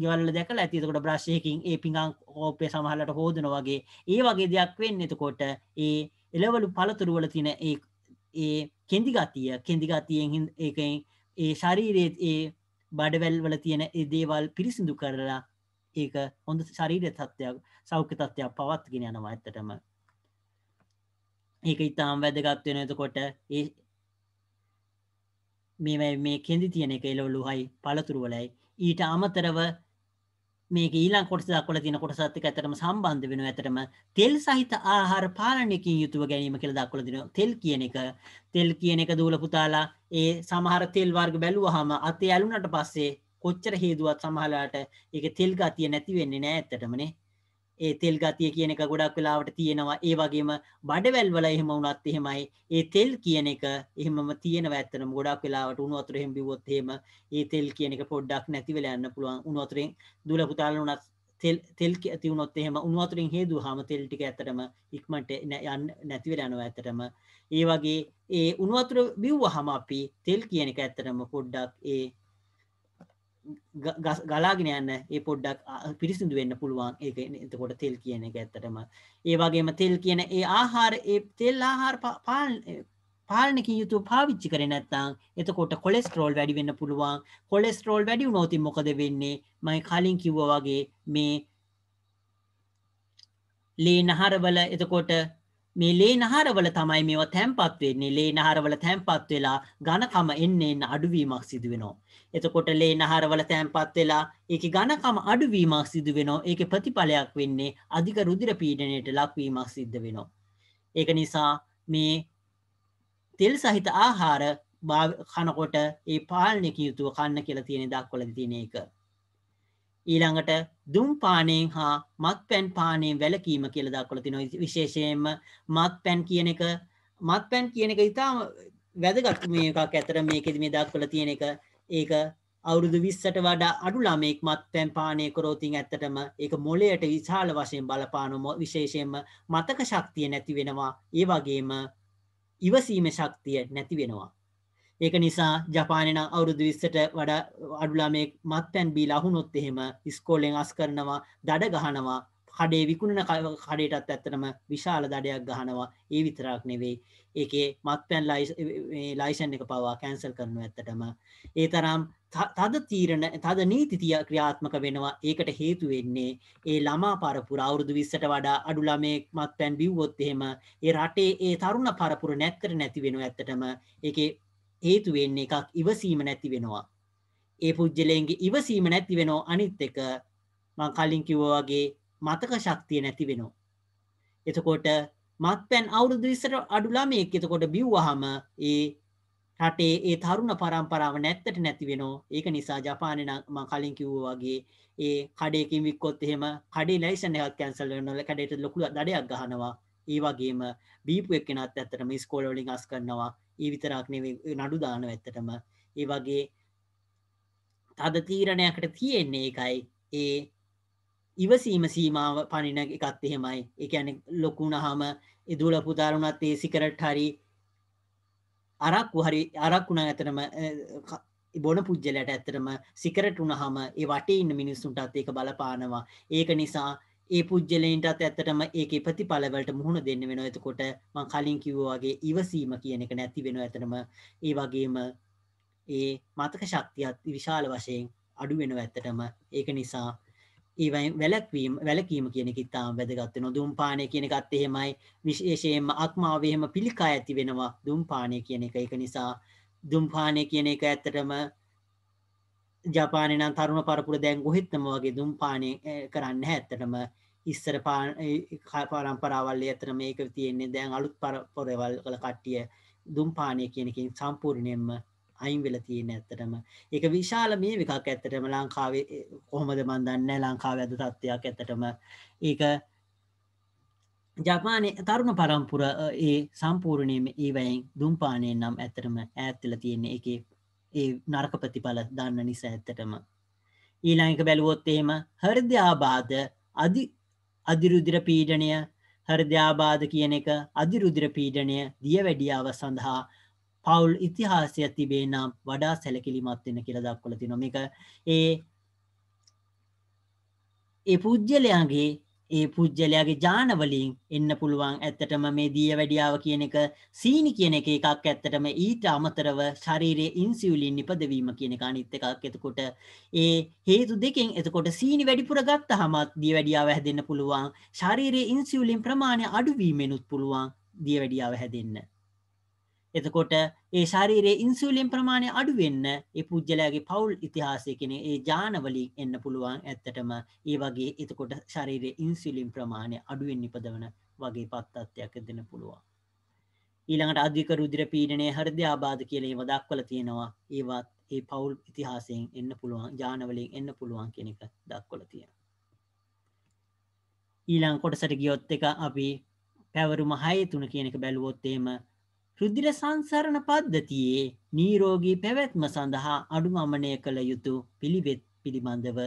ගෙවල්ල දැකලා ඇතිකොට බ්‍රශ්යකින් ඒ පිඟං කෝපය සමහලට හෝදන වගේ ඒ වගේ දෙයක් වෙන්න එතකොට ඒ එළවලු පළතුරුවල තින ඒ ඒ කෙන්දි ගතිය කෙන්දි ගතියෙන් ඒකයි ඒ ශරීරයත් ඒ බඩවැල් වල තියෙන ඒ දේවල් පිරිසිදු කරලා ඒක හොඳ ශරීර තත්ත්වයක් සෞඛ්‍ය තත්ත්වයක් පවත්ගෙන යනවා ඇත්තටම ඒක ඉතාම් වැදගත්වෙන එතකොට ඒ මේ මේ කෙන්දි තියෙන එක එලවලු හයි පළතුරුවලයි ඊට අමතරව මේක ඊළං කොටස දක්වලා තියෙන කොටසත් එක්ක ඇත්තටම සම්බන්ධ වෙනවා. ඇත්තටම තෙල් සහිත ආහාර පාලනයකින් යුතුව ගැනීම කියලා දක්වලා දෙනවා. තෙල් කියන එක තෙල් කියන එක දූල පුතාලා ඒ සමහර තෙල් වර්ග බැලුවාම අතේ ඇලුනට පස්සේ කොච්චර හේදුවත් සමහරලාට ඒක තෙල් ගතිය නැති වෙන්නේ නැහැ ඇත්තටමනේ. ඒ තෙල් ගතිය කියන එක ගොඩක් වෙලාවට තියෙනවා ඒ වගේම බඩවැල් වල එහෙම වුණත් එහෙමයි ඒ තෙල් කියන එක එහෙමම තියෙනවා ඇත්තටම ගොඩක් වෙලාවට උණු වතුර එහෙම බිව්වොත් එහෙම ඒ තෙල් කියන එක පොඩ්ඩක් නැති වෙලා යන්න පුළුවන් උණු වතුරෙන් දුල පුතාලා උනත් තෙල් තෙල් ඇති වුණොත් එහෙම උණු වතුරෙන් හේදුවාම තෙල් ටික ඇත්තටම ඉක්මනට යන්න නැති වෙලා යනවා ඇත්තටම ඒ වගේ ඒ උණු වතුර බිව්වහම අපි තෙල් කියන එක ඇත්තටම පොඩ්ඩක් ඒ ගලාගෙන යන්න ඒ පොඩ්ඩක් පිරිසිදු වෙන්න පුළුවන් ඒක එතකොට තෙල් කියන එක ඇත්තටම ඒ වගේම තෙල් කියන ඒ ආහාර ඒ තෙල් ආහාර පාලනකින් යුතු පාවිච්චි කරේ නැත්නම් එතකොට කොලෙස්ටරෝල් වැඩි වෙන්න පුළුවන් කොලෙස්ටරෝල් වැඩි වුණොත් මොකද වෙන්නේ මම කලින් කිව්වා වගේ මේ ලේ නහරවල එතකොට මේ ලේනහරවල තමයි මේවා තැන්පත් වෙන්නේ. ලේනහරවල තැන්පත් වෙලා ඝනකම එන්නේ එන්න අඩුවීමක් සිදු වෙනවා. එතකොට ලේනහරවල තැන්පත් වෙලා ඒකේ ඝනකම අඩුවීමක් සිදු වෙනවා. ඒකේ ප්‍රතිඵලයක් වෙන්නේ අධික රුධිර පීඩනයට ලක්වීමක් සිද්ධ වෙනවා. ඒක නිසා මේ තෙල් සහිත ආහාර කනකොට ඒ පාලනයක යුතුව කන්න කියලා තියෙන දක්වලා තියෙන එක. ඊළඟට දුම් පානයෙන් හා මත් පැන් පානයෙන් වැලකීම කියල දක්වල තින විශේෂයෙන්ම මත් පැන් කියන එක මත් පැන් කියන එක ඉතාම වැදගත් මේකක් ඇතර මේකෙද මේ දක්වල තියෙන එක ඒක අවුරුදු විස්සට වඩා අඩු ළමෙක් මත් පැන් පානය කරෝතින් ඇත්තටම ඒක මොලයට විශාල වශයෙන් බලපානු විශේෂයෙන්ම මතක ශක්තිය නැති වෙනවා ඒ වගේම ඉවසීම ශක්තිය නැති වෙනවා ඒක නිසා ජපානන අවුරුදු විස්සට වඩ අඩුලාමේ මත් පැන් බීලා අහුනොත් එහෙම ස්කෝලෙන් අස් කරනවා දඩ ගහනවා කඩේ විකුණන කඩේටත් ඇත්තනම විශාල දඩයක් ගහනවා ඒ විතරක් නෙවෙයි ඒකේ මත් පැන් ලයිසන් එක පවා කැන්සල් කරනු ඇත්තටම ඒ තරම් තද තීරණ තද නීතිතිය ක්‍රියාත්මක වෙනවා ඒකට හේතු වෙන්නේ ඒ ළමා පරපුර අවුරුදු විස්සට වඩා අඩුළමේ මත් පැන් බිව්වොත් එහෙම ඒ රටේ ඒ තරුණ පරපුර නැත්තර නැති වෙන ඇත්තටම ඒකේ හේතු වෙන්නේ එකක් ඉවසීම නැති වෙනවා. ඒ පුද්ගලයන්ගේ ඉවසීම නැති වෙනවා අනිත් එක මං කලින් කිව්වා වගේ මතක ශක්තිය නැති වෙනවා. එතකොට මත්පැන් අවුරුදු 20ට අඩු ළමයෙක් එතකොට බිව්වහම ඒ රටේ ඒ තරුණ පරම්පරාව නැත්තට නැති වෙනවා. ඒක නිසා ජපානයේ නම් මම කලින් කිව්වා වගේ ඒ කඩේකින් වික්කොත් එහෙම කඩේ ලයිසන් එකක් කැන්සල් වෙනවා. කඩේට ලොකු දඩයක් ගහනවා. ඒ වගේම බීපු එක්කෙනාත් ඇත්තටම ඉස්කෝල වලින් අස් කරනවා. ඒ විතරක් නෙවේ නඩු දාන ඇත්තටම ඒ වගේ අද තීරණයකට තියෙන්නේ එකයි ඒ ඉවසීම සීමාව පනින එකත් එහෙමයි එකන ලොකුණහම එදුල පුතාරුණත් ඒ සිකරට් හරි අරක්කු හරි අරක්කුණ ඇතරම බොන පුද්ජලට ඇත්තරම සිකරට වුණහම ඒ වටඉන්න මිනිස්සුන්ටත් ඒක බලපානවා ඒක නිසා ඒ පුද්ගලයින්ටත් ඇත්තටම ඒකේ ප්‍රතිඵල වලට මුහුණ දෙන්න වෙනවා. එතකොට මම කලින් කිව්වා වගේ ඉවසීම කියන එක නැති වෙනවා. ඇත්තටම ඒ වගේම ඒ මතක ශක්තියත් විශාල වශයෙන් අඩු වෙනවා. ඇත්තටම ඒක නිසා ඒවයින් වැළැක්වීම වැළකීම කියන එක ඉතාම වැදගත් වෙනවා. දුම්පානය කියන එකත් එහෙමයි. විශේෂයෙන්ම ආත්මාව එහෙම පිළිකා ඇති වෙනවා දුම්පානය කියන එක. ඒක නිසා දුම්පානය කියන එක ඇත්තටම ජපානන තරුණ පරපුර දැන් ගොහිත්තම වගේ දුම් පානය කරන්න ඇත්තටම ඉස්සර පාරම්පරාවල්ල ඇතර මේක තියෙන්නේ දැන් අලුත් පොරවල් කළ කට්ටිය දුම් පානය කියනකින් සම්පූර්ණයෙන්ම අයින් වෙල තියෙන ඇත්තටම එක විශාල මේ විකක් ඇත්තටම ලංකාවේ කොහොමද බන්දන්න ලංකාව ඇද තත්ත්වයක් ඇතටම ඒක ජපානය තරුණ පරම්පුර ඒ සම්පූර්ණයම ඒවයින් දුම්පානයෙන් නම් ඇතරම ඇත්තල තියෙන්නේ එක ඒ නරක ප්‍රතිඵල දන්න නිසා ඇත්තටම. ඊළංක බැලුවොත් එහෙම හරද්‍යාබාධ අධිරුදිර පීඩනය හරද්‍යාබාධ කියන එක අධිරුදිර පීඩනය දිය වැඩියාව සඳහා පවුල් ඉතිහාසය තිබේ නම් වඩා සැලකිලිමත්වෙන කියල දක්වල තිනොමික ඒ ඒ පුද්ගලයාගේ ඒ පුද්ගලයාගේ ජානවලින් එන්න පුළුවන් ඇත්තටම මේ දිය වැඩියාව කියන එක සීනි කියන එක එකක් ඇත්තටම ඊට අමතරව ශරීරයේ ඉන්සියුලින් නිපදවීම කියන එක අනිත් එකක් එතකොට ඒ හේතු දෙකෙන් එතකොට සීනි වැඩිපුර ගත්තහමත් දිය වැඩියාව හැදෙන්න පුළුවන් ශරීරයේ ඉන්සියුලින් ප්‍රමාණය අඩුවීමෙනුත් පුළුවන් දිය වැඩියාව හැදෙන්න එතකොට ඒ ශරීරයේ ඉන්සුලින් ප්‍රමාණය අඩු වෙන්න ඒ පුජ්‍යලයාගේ පෞල් ඉතිහාසය කියන ඒ ඥානවලින් එන්න පුළුවන් ඇත්තටම ඒ වගේ එතකොට ශරීරයේ ඉන්සුලින් ප්‍රමාණය අඩුවෙන් නිපදවන වගේ පත්තත්වයක් දෙන්න පුළුවන් ඊළඟට අධික රුධිර පීඩනය හෘද ආබාධ කියලා ඒව දක්වලා තියෙනවා ඒවත් ඒ පෞල් ඉතිහාසයෙන් එන්න පුළුවන් ඥානවලින් එන්න පුළුවන් කියන එක දක්වලා තියෙනවා ඊළඟ කොටසට ගියොත් එක අපි පැවරුම 6 3 කියන එක බැලුවොත් එහෙම රුධිර සංසරණ පද්ධතියේ නිරෝගී පැවැත්ම සඳහා අනුමමනය කළ යුතු පිළිවෙත් පිළිබඳව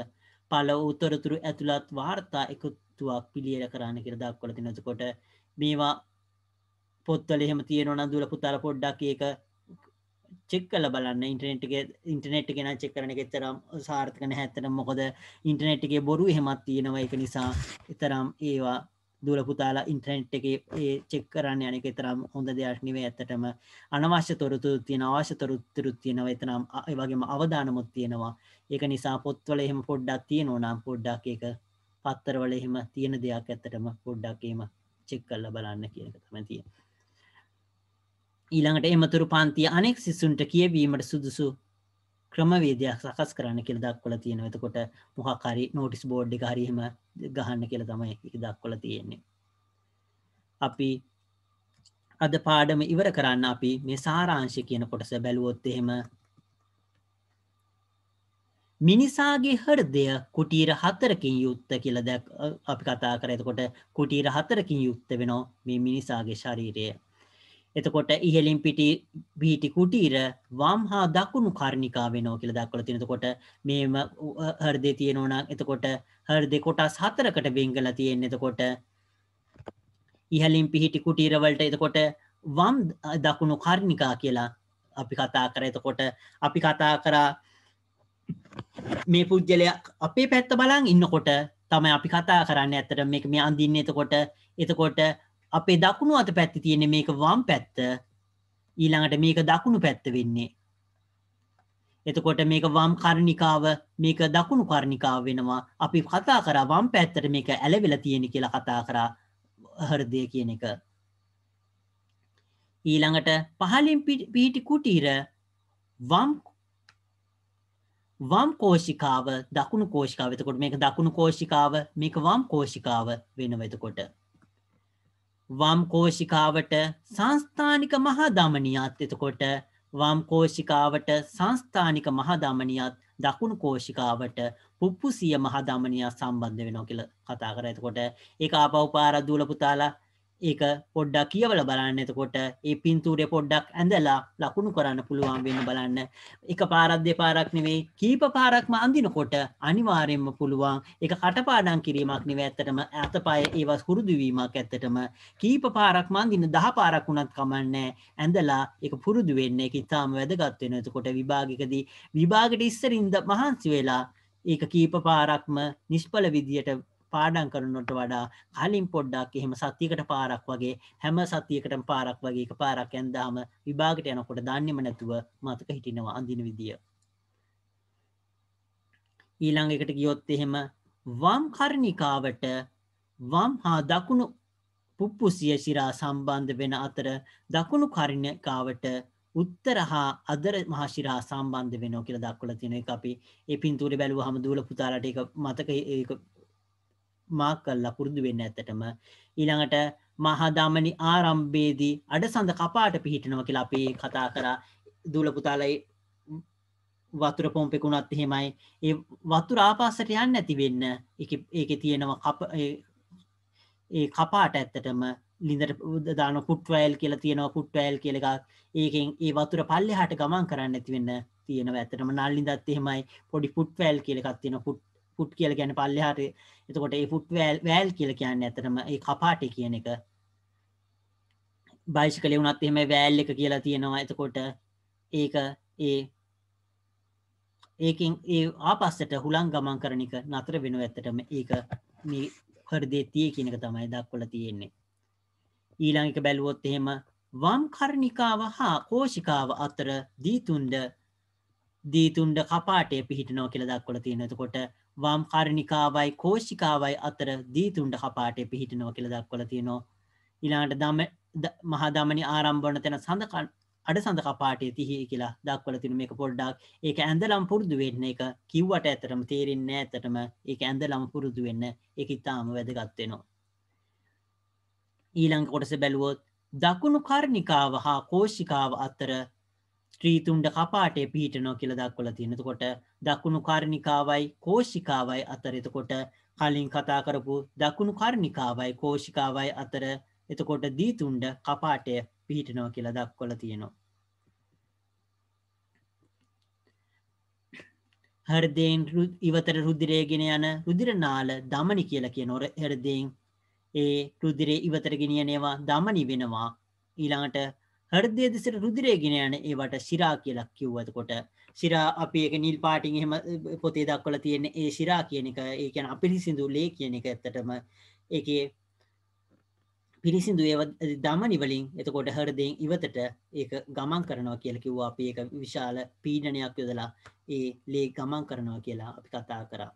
පළ උතරතුරු ඇතුළත් වාර්තා එකතුවක් පිළියෙල කරන්න කියලා දක්වලා තියෙනවා. එතකොට මේවා පොත්වල එහෙම තියෙනවා නම් දුර පුතාලා පොඩ්ඩක් ඒක චෙක් කළ බලන්න ඉන්ටනෙට් එක ඉන්ටනෙට් එක නම් චෙක් කරන එක තරම් සාර්ථක නැහැ. ඇත්තටම මොකද ඉන්ටනෙට් එකේ බොරු එහෙමත් තියෙනවා. ඒක නිසා තරම් ඒවා දුවල පුතාලා ඉන්ට්‍රනෙට් එක ඒ චෙක් කරන්න යන එක තරම් හොඳ දෙයක් නෙවෙයි ඇත්තටම අනවශ්‍ය තොරතුරු තියෙන අවශ්‍ය තොරතුරු තියෙනවා එතනම් ඒ වගේම අවදානමුත් තියෙනවා ඒක නිසා පොත්වල එහෙම පොඩ්ඩක් තියෙනවා නම් පොඩ්ඩක් ඒක පත්තරවල එහෙම තියෙන දෙයක් ඇත්තටම පොඩ්ඩක් එහෙම චෙක් කරලා බලන්න කියන එක තමයි තියෙන්නේ ඊළඟට එමතුරු පන්තිය අනෙක් සිසුන්ට කියවීමට සුදුසු ක්‍රමවේදයක් සකස් කරන්න කියල දක්වල තියෙන වෙතකොට මොහකරි නෝටිස් බෝඩ්ඩි හරිහම ගහන්න කියල තමයි එක දක්වල තියෙන්නේ. අපි අද පාඩම ඉවර කරන්න අපි මේ සාරාංශය කියන කොටස බැලුවොත් එහෙම මිනිසාගේ හෘදය කුටීර හතරකින් යුත්ත කියල දැක් අපි කතා කර එතකොට කුටීර හතරකින් යුත්ත වෙනවා මේ මිනිසාගේ ශරීරය එතකොට ඉහලින් පිටි බීටි කුටීර වම් හා දකුණු කර්ණිකා වෙනෝ කියලා දක්වලා තියෙනවා. එතකොට මේම හෘදේ තියෙනවා නම් එතකොට හෘදේ කොටස් හතරකට වෙන් කරලා තියෙන්නේ. එතකොට ඉහලින් පිහිටි කුටීර වලට එතකොට වම් දකුණු කර්ණිකා කියලා අපි කතා කරා. එතකොට අපි කතා කරා මේ පුද්ගලයා අපේ පැත්ත බලන් ඉන්නකොට තමයි අපි කතා කරන්නේ. ඇත්තට මේක මේ අඳින්නේ එතකොට එතකොට අපේ දකුණු අත පැත්ත තියෙන මේක වම් පැත්ත ඊළඟට මේක දකුණු පැත්ත වෙන්නේ. එතකොට මේක වම් කර්ණිකාව මේක දකුණු කර්ණිකාව වෙනවා අපි කතා කරා වම් පැත්තට මේක ඇලවෙලා තියෙන කියලා කතා කරා හෘදය කියන එක. ඊළඟට පහලින් පිහිටි කුටීර වම් වම් කෝෂිකාව දකුණු කෝෂිකාව එතකොට මේක දකුණු කෝෂිකාව මේක වම් කෝෂිකාව වෙනවා එතකොට. වම් කෝෂිකාවට සංස්ථානික මහදමනියත් එතකොට වම් කෝෂිකාවට සංස්ථානික මහදමනියත් දකුණු කෝෂිකාවට පුප්පුසිය මහදමනිය සම්බන්ධ වෙනවා කියලා කතා කර එතකොට ඒක ආපව් පාර දූල පුතාලා ඒක පොඩ්ඩක් කියවල බලන්න එතකොට ඒ පින්තූරය පොඩ්ඩක් ඇඳලා ලකුණු කරන්න පුළුවන් වෙන්න බලන්න එක පාරක් දෙපාරක් නෙවෙයි කීප පාරක්ම අඳිනකොට අනිවාර්යෙන්ම පුළුවන් ඒක කටපාඩම් කිරීමක් නෙවෙයි ඇත්තටම අතපය ඒවස් හුරුදු වීමක් ඇත්තටම කීප පාරක්ම අඳින 10 පාරක් වුණත් කමන්නේ ඇඳලා ඒක පුරුදු වෙන්න ඒක ඉතාම වැදගත් වෙනවා එතකොට විභාගයකදී විභාගෙට ඉස්සරින්ද මහන්සි වෙලා ඒක කීප පාරක්ම නිෂ්ඵල විදියට පාඩම් කරනවට වඩා කලින් පොඩ්ඩක් එහෙම සතියකට පාරක් වගේ හැම සතියකටම පාරක් වගේ එක පාරක් ඇන්දාම විභාගට යනකොට දන්නේම නැතුව මතක හිටිනවා අඳින විදිය. ඊළඟ එකට ගියොත් එහෙම වම් කර්ණිකාවට වම් හා දකුණු පුප්පුසිය ශිරා සම්බන්ධ වෙන අතර දකුණු කර්ණිකාවට උත්තර හා අදර මහශිරා සම්බන්ධ වෙනවා කියලා දක්වලා තියෙනවා. ඒක අපි ඒ පින්තූරේ බැලුවහම දූල පුතාලට ඒක මතක ඒක මාක් කල්ලා පුරුදු වෙන්න ඇත්තටම ඊළඟට මහදාමනි ආරම්භයේදී අඩසඳ කපාට පිහිටනවා කියලා අපි කතා කරා දූල පුතාලයි වතුර පොම්පෙකුණත් එහෙමයි ඒ වතුර ආපාසට යන්න ඇති වෙන්න ඒක තියෙනවා ඒ කපාට ඇත්තටම ලිඳට දාන පුට්වෑල් කියලා තියෙනවා පුට්වෑල් කියල එකක් ඒකෙන් ඒ වතුර පල්ලෙ හට ගමන් කරන්න ඇතිවෙන්න තියෙනවා ඇතටම නල්ලින්දත් එහෙමයි පොඩි පුට්වෑල් කියලකත් තියෙන පුට් පුට් කියල ගැන පල්ලහට එතකොට ඒ ෆුට් වෑල් කියල කියන්න ඇතරම ඒ කපාටි කියන එක බයිශ කලේ වුනත් එහෙම වෑල් එක කියලා තියෙනවා එතකොට ඒක ඒ ඒකින් ඒ ආපස්සට හුළන් ගමන් කරන එක නතර වෙන ඇත්තටම ඒක මේ හරදේ තිය කියනක තමයි දක්කොල තියෙන්නේ ඊළංක බැලුවොත් එහෙම වම් කරණිකාව හා කෝෂිකාව අතර දීතුන්ඩ දීතුන්ඩ කපාටේ පිහිටනෝ කියල දක්කොල තියෙනතකොට වම් කරණිකාවයි කෝෂිකාවයි අතර දීතුන්ට කපාටේ පිහිටනවා කියලා දක්වලා තියෙනවා. ඊළඟට දම මහා දමනි ආරම්භන තැන සඳ අඩ සඳ කපාටේ තිහි කියලා දක්වලා තියෙනවා. මේක පොඩ්ඩක් ඒක ඇඳලම් පුරුදු වෙන්න ඒක කිව්වට ඇතරම තේරෙන්නේ නැහැ ඇතරම ඒක ඇඳලම් පුරුදු වෙන්න ඒක ඊටාම වැදගත් වෙනවා. ඊළඟ කොටස බැලුවොත් දකුණු කර්ණිකාව හා කෝෂිකාව අතර ස්ත්‍රීතුන්ට කපාටේ පිහිටනෝ කියල දක්වල තියෙනකොට දකුණු කාරණිකාවයි කෝෂිකාවයි අතර එතකොට කලින් කතා කරපු දකුණු කරණිකාවයි කෝෂිකාවයි අතර එතකොට දීතුන්ඩ කපාටය පිහිටනෝ කියල දක්වල තියෙනවා. හරදයෙන් ඉවතර රුදිරේගෙන යන රුදිරනාල දමනි කියල කිය නොර හරදයෙන් ඒ රුදිරේ ඉවතර ගෙනියනවා දමනි වෙනවා ඊළඟට හෘදයේ දෙසට රුධිරය ගෙන යන ඒවට ශිරා කියලා කිව්වතකොට ශිරා අපි ඒක නිල් පාටින් එහෙම පොතේ දක්වලා තියෙන ඒ ශිරා කියන එක ඒ කියන්නේ අපිරිසිදු ලේ කියන එක ඇත්තටම ඒකේ පිරිසිදු ඒව දමනි වලින් එතකොට හෘදයෙන් ඉවතට ඒක ගමන් කරනවා කියලා කිව්වා අපි ඒක විශාල පීඩනයක් යොදලා ඒ ලේ ගමන් කරනවා කියලා අපි කතා කරා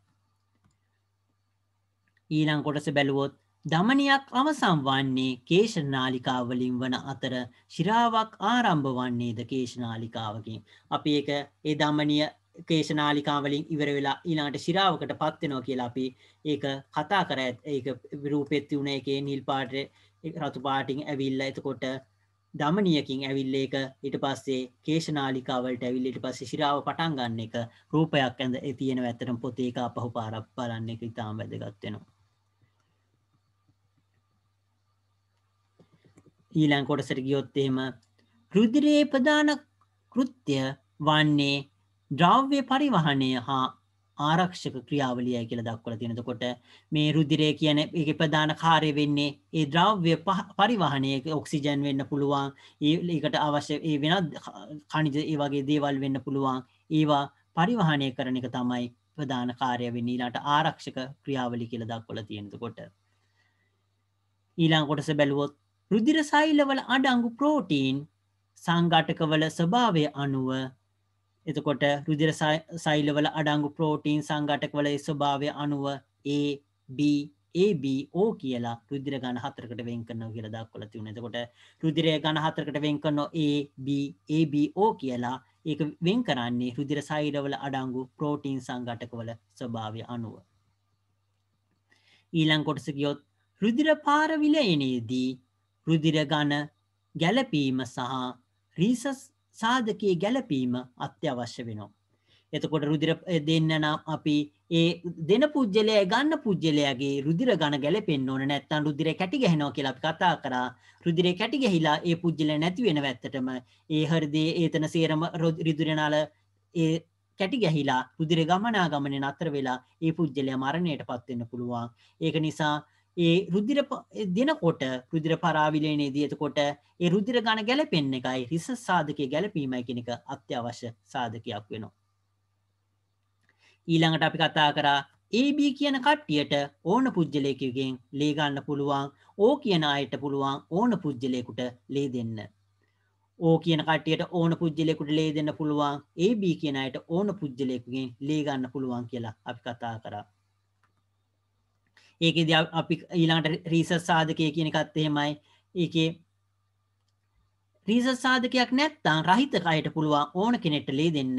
ඊළඟ කොටස බැලුවොත් දමනියක් අවසම් වන්නේ කේශනාලිකාව වලින් වන අතර ශිරාවක් ආරම්භ වන්නේද කේශනාලිකාවකින්. අපි ඒක ඒ දමනිය කේශනාලිකා වලින් ඉවර වෙලා ඊළඟට ශිරාවකට පත් වෙනවා කියලා අපි ඒක කතා කර ඒක රූපෙත් තිබුණ එකේ නිල් පාටේ රතු පාටින් ඇවිල්ලා එතකොට දමනියකින් ඇවිල්ල එක ඊට පස්සේ කේශනාලිකා වලට ඇවිල්ලා ඊට පස්සේ ශිරාව පටන් ගන්න එක රූපයක් ඇඳ තියෙන වැත්තට පොතේක අපහු පාරක් බලන්න එක ඉතාම වැදගත් වෙනවා. ඊළං කොටසට ගියොත්තේම රුදිරයේ ප්‍රධාන කෘත්‍ය වන්නේ ද්‍රව්‍ය පරිවහනය හා ආරක්ෂක ක්‍රියාවලිය කියල දක්වල තියෙනකොට මේ රුදිරය කියන එක ප්‍රධාන කාරය වෙන්නේ ඒ ද්‍රව්‍ය පරිවාහනය ඔක්සිජන් වෙන්න පුළුවන් ඒකට අවශ්‍ය ඒ වෙන කනිජ ඒ වගේ දේවල් වෙන්න පුළුවන් ඒවා පරිවාහනය කරන එක තමයි ප්‍රධාන කාරය වෙන්නේලාට ආරක්ෂක ක්‍රියාවලි කියල දක්වල තියෙනකොට ඊළං කොටස බැලුවොත් රුධිර සෛලවල අඩංගු ප්‍රෝටීන් සංඝටකවල ස්වභාවය අනුව එතකොට රුධිර සෛලවල අඩංගු ප්‍රෝටීන් සංඝටකවල ස්වභාවය අනුව A B AB O කියලා රුධිර ඝන හතරකට වෙන් කරනවා කියලා දක්වලා තිබුණා. එතකොට රුධිරය ඝන හතරකට වෙන් කරනවා A B AB O කියලා. ඒක වෙන් කරන්නේ රුධිර සෛලවල අඩංගු ප්‍රෝටීන් සංඝටකවල ස්වභාවය අනුව. ඊළඟ කොටස ගියොත් රුධිර පාර විලයනයේදී රුධිරගණ ගැළපීම සහ රීසස් සාධකයේ ගැළපීම අත්‍යවශ්‍ය වෙනවා. එතකොට රුධිර දෙන්න නම් අපි ඒ දෙන පුද්ගලයා ගන්න පුද්ගලයාගේ රුධිර ගණ ගැලපෙන්න ඕන නැත්නම් රුධිරේ කැටි ගහනවා කියලා අපි කතා කරා. රුධිරේ කැටි ගහිලා ඒ පුද්ගලයා නැති වෙන වැත්තටම ඒ හෘදයේ ඒතන සේරම රුධිරනාල ඒ කැටි ගැහිලා රුධිර ගමනාගමනේ නතර වෙලා ඒ පුද්ගලයා මරණයටපත් වෙන්න පුළුවන්. ඒක නිසා ඒ රුද්දිර දෙනකොට රුදිර පරාවිලයනේ දියතකොට ඒ රුදිර ගණ ගැලපෙන්න එකයි රිස සාධකය ගැලපීමයි කෙනෙක අත්‍යවශ්‍ය සාධකයක් වෙනවා. ඊළඟට අපි කතා කරා AB කියන කට්ටියට ඕන පුද්ගලයකගෙන් ලේගන්න පුළුවන් ඕ කියන අයට පුළුවන් ඕන පුද්ගලයකුට ලේ දෙන්න. ඕ කියන කට්ටියට ඕන පුද්ගලයකුට ලේ දෙන්න පුළුවන් AB කියන අයට ඕන පුද්ගලයකුගෙන් ලේගන්න පුළුවන් කියලා අපි කතා කරා. ඒකෙද අපි ඊළඟට රීසස් සාධකය කියන එකත් එහෙමයි ඒකේ රීසස් සාධකයක් නැත්තම් රහිත කයට පුළුවන් ඕන කෙනෙක්ට ලේ දෙන්න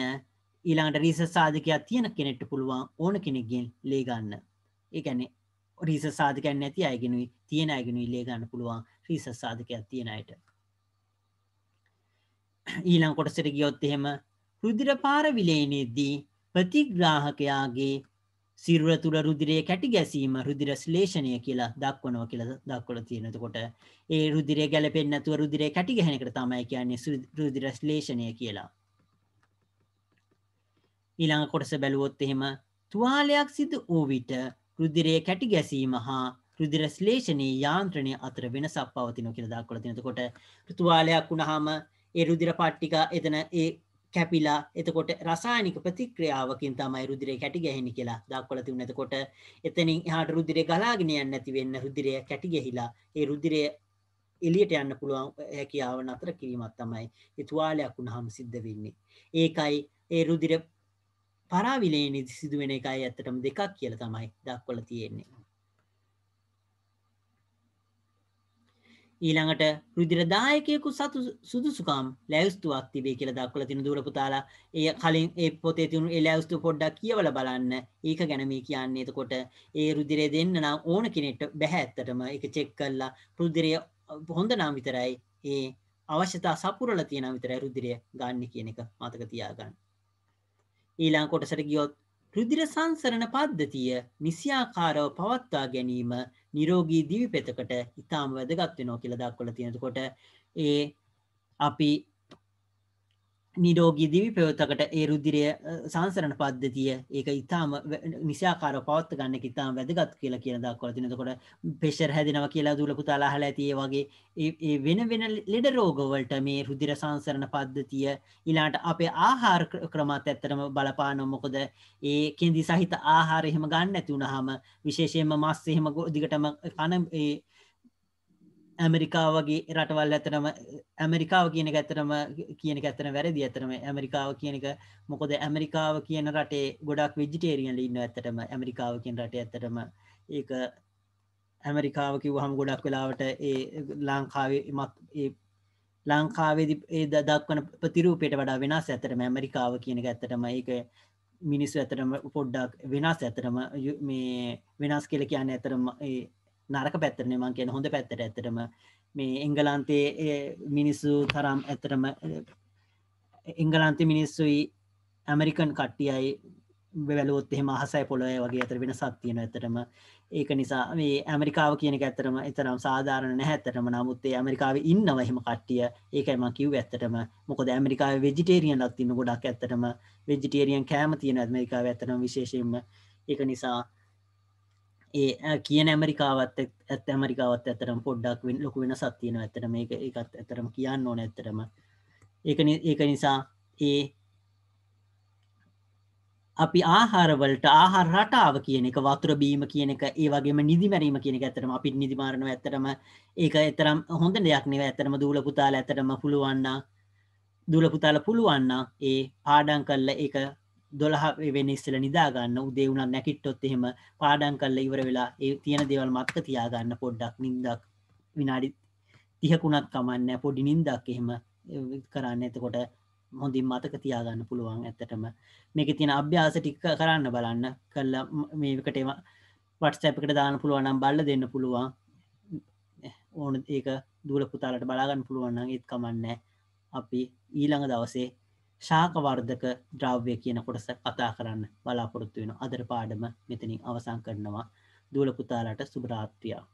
ඊළඟට රීසස් සාධකයක් තියෙන කෙනෙක්ට පුළුවන් ඕන කෙනෙක්ගෙන් ලේ ගන්න ඒ කියන්නේ රීසස් සාධකයක් නැති අයගෙනුයි තියෙන අයගෙනුයි ලේ ගන්න පුළුවන් රීසස් සාධකයක් තියෙන අයට ඊළඟ කොටසට ගියොත් එහෙම රුධිර පාර විලේනයේදී ප්‍රතිග්‍රාහකයාගේ සිරුර තුළ රුදිරයේ කැටි ගැසීම රුදිර ශ්ලේෂණය කියලා දක්වනවා කියලා දක්වලා තියෙනවා. එතකොට ඒ රුදිරය ගැලපෙන්නේ නැතුව රුදිරය කැටි ගැහෙන එකට තමයි කියන්නේ රුදිර ශ්ලේෂණය කියලා. ඊළඟ කොටස බැලුවොත් එහෙම තුවාලයක් සිදු වූ විට රුදිරයේ කැටි ගැසීම හා රුදිර ශ්ලේෂණයේ යාන්ත්‍රණය අතර වෙනසක් පවතිනවා කියලා දක්වලා තියෙනවා. එතකොට තුවාලයක් වුණාම ඒ රුදිර පාට්ටික එතන ඒ කැපිලා එතකොට රසායනික ප්‍රතික්‍රියාවකින් තමයි රුධිරය කැටි ගැහෙන්නේ කියලා දක්වලා තිබුණා. එතකොට එතනින් එහාට රුධිරය ගලාගෙන යන්නේ නැති වෙන්න රුධිරය කැටි ගැහිලා ඒ රුධිරය එළියට යන්න පුළුවන් හැකියාව නතර කිරීමක් තමයි ඒ තුවාලයක් වුණාම සිද්ධ වෙන්නේ. ඒකයි ඒ රුධිර පරාවිලේනි සිදුවෙන එකයි ඇත්තටම දෙකක් කියලා තමයි දක්වලා තියෙන්නේ. ඊළඟට රුධිර දායකයෙකු සතු සුදුසුකම් ලැබස්තුවක් තිබේ කියලා දක්වලා තියෙන දූර පුතාලා ඒ කලින් ඒ පොතේ තියුණු ඒ ලැබස්තු පොඩ්ඩක් කියවලා බලන්න ඒක ගැන මේ කියන්නේ එතකොට ඒ රුධිරය දෙන්න නම් ඕන කෙනෙක්ට බෑ ඇත්තටම ඒක චෙක් කරලා රුධිරය හොඳ නම් විතරයි ඒ අවශ්‍යතා සපුරලා තියෙන විතරයි රුධිරය ගන්න කියන එක මතක තියාගන්න ඊළඟ කොටසට ගියොත් රුධිර සංසරණ පද්ධතිය නිසියාකාරව පවත්වා ගැනීම නිරෝගී දිවිපෙතකට ඉතාම වැදගත් වෙනවා කියලා දක්වලා තියෙනකොට ඒ අපි නිරෝගී දිවි පැවතකට ඒ රුදිරය සංසරණ පද්ධතිය ඒක ඉතාම නිසාකාර පවත්ත ගන්න ඉතාම වැදගත් කියලා කියන දක්වලා තිනකොට පෙෂර් හැදෙනවා කියලා දුලකු තලා අහලා ඇති ඒ වගේ ඒ වෙන වෙන ලෙඩ රෝග වලට මේ රුධිර සංසරණ පද්ධතිය ඊළාට අපේ ආහාර ක්‍රමات ඇත්තටම බලපානවා මොකද ඒ කෙන්දි සහිත ආහාර එහෙම ගන්න නැති වුනහම විශේෂයෙන්ම මස් එහෙම දිගටම කන ඒ ඇමරිකාව වගේ රටවල් ඇතනම ඇමරිකාව කියන ඇතරම කියන ඇතන වැරදි ඇතරම ඇමරිකාව කියනක මොකද ඇමරිකාව කියන රටේ ගොඩක් විජිටේරියන්ල ඉන්න ඇතටම ඇමරිකාව කියන රට ඇතටම ඒක ඇමරිකාව කිව්හම ගොඩක් වෙලාවට ඒ ලංකාවේ මත් ඒ ලංකාවේදි ඒ දක්වන ප්‍රතිරූපයට වඩා වෙනස් ඇතරම ඇමරිකාව කියනක ඇත්තටම ඒක මිනිස්සු ඇතරම පොඩ්ඩක් වෙනස් ඇතරම මේ වෙනස් කෙල කියන්න ඇතරම ඒ නරක පැත්තරන මං කියන හොඳ පැත්තට ඇතරම මේ එංගලන්තයේ මිනිස්සු තරම් ඇතරම එංගලන්ති මිනිස්සුයි ඇමරිකන් කට්ටියයි වැලොත් එහෙම අහසයි පොළොය වගේ ඇතර වෙන සත්තියන ඇතරම ඒක නිසා මේ ඇමරිකාව කියන ඇතරම එතරම් සාධාරණ නැහැතරම නමුත්තේ ඇමරිකාව ඉන්නව එහෙම කට්ටිය ඒකයිම කිව් ඇත්තටම මොකද ඇමරිකාව වෙජිටේරියන් ලක්තින්න ගොඩක් ඇත්තටම වෙජිටේරියන් කෑම තියෙන ඇමරිකාව ඇතරම් විශේෂයෙන්ම ඒක නිසා ඒ කියන ඇමරිකාවත් ඇත් ඇමරිකාවත් ඇතරම් පොඩ්ඩක් වෙන් ලොකු වෙන සත්තියන ඇතරම මේ එකත් ඇතරම කියන්න ඕන ඇතරම ඒක ඒක නිසා ඒ අපි ආහාරවලට ආහාර රටාව කියන එක වතුර බීම කියන එක ඒ වගේම නිදිමැරීම කියන එක ඇතරම අපි නිදිමාරණව ඇතරම ඒක ඇතරම් හොඳ දෙයක් නෙව ඇතරම දූල පුතාල ඇතරම පුළුවන්න දූල පුතාල පුළුවන්න ඒ පාඩන් කල්ල එක දොළහ වෙනස්සල නිදාගන්න උදේවුණත් නැකිට්ටොත් එහෙම පාඩන් කල්ල ඉවර වෙලා ඒ තියෙන දෙවල් මත්ක තියාගන්න පොඩ්ඩක් නින්දක් විනාඩි තිහකුණත් කමන්න පොඩි නින්දක් එහෙම කරන්න එතකොට හොඳින් මතක තියාගන්න පුළුවන් ඇත්තටම මේක තියෙන අභ්‍යාස ටික්ක කරන්න බලන්න කල්ල මේකටම වටස්ටැපකට දාන පුළුවනම් බල්ල දෙන්න පුළුවන් ඕන ඒක දුල පුතාලට බලාගන්න පුළුවන්න ඒත් කමන්න අපි ඊළඟ දවසේ ශාකවර්ධක ද්‍රව්‍ය කියන කොටස කතා කරන්න බලාපොරොත්තු වෙන අදර පාඩම මෙතනින් අවසන් කරනවා දූලපුතාලට සුභරාත්්‍රියා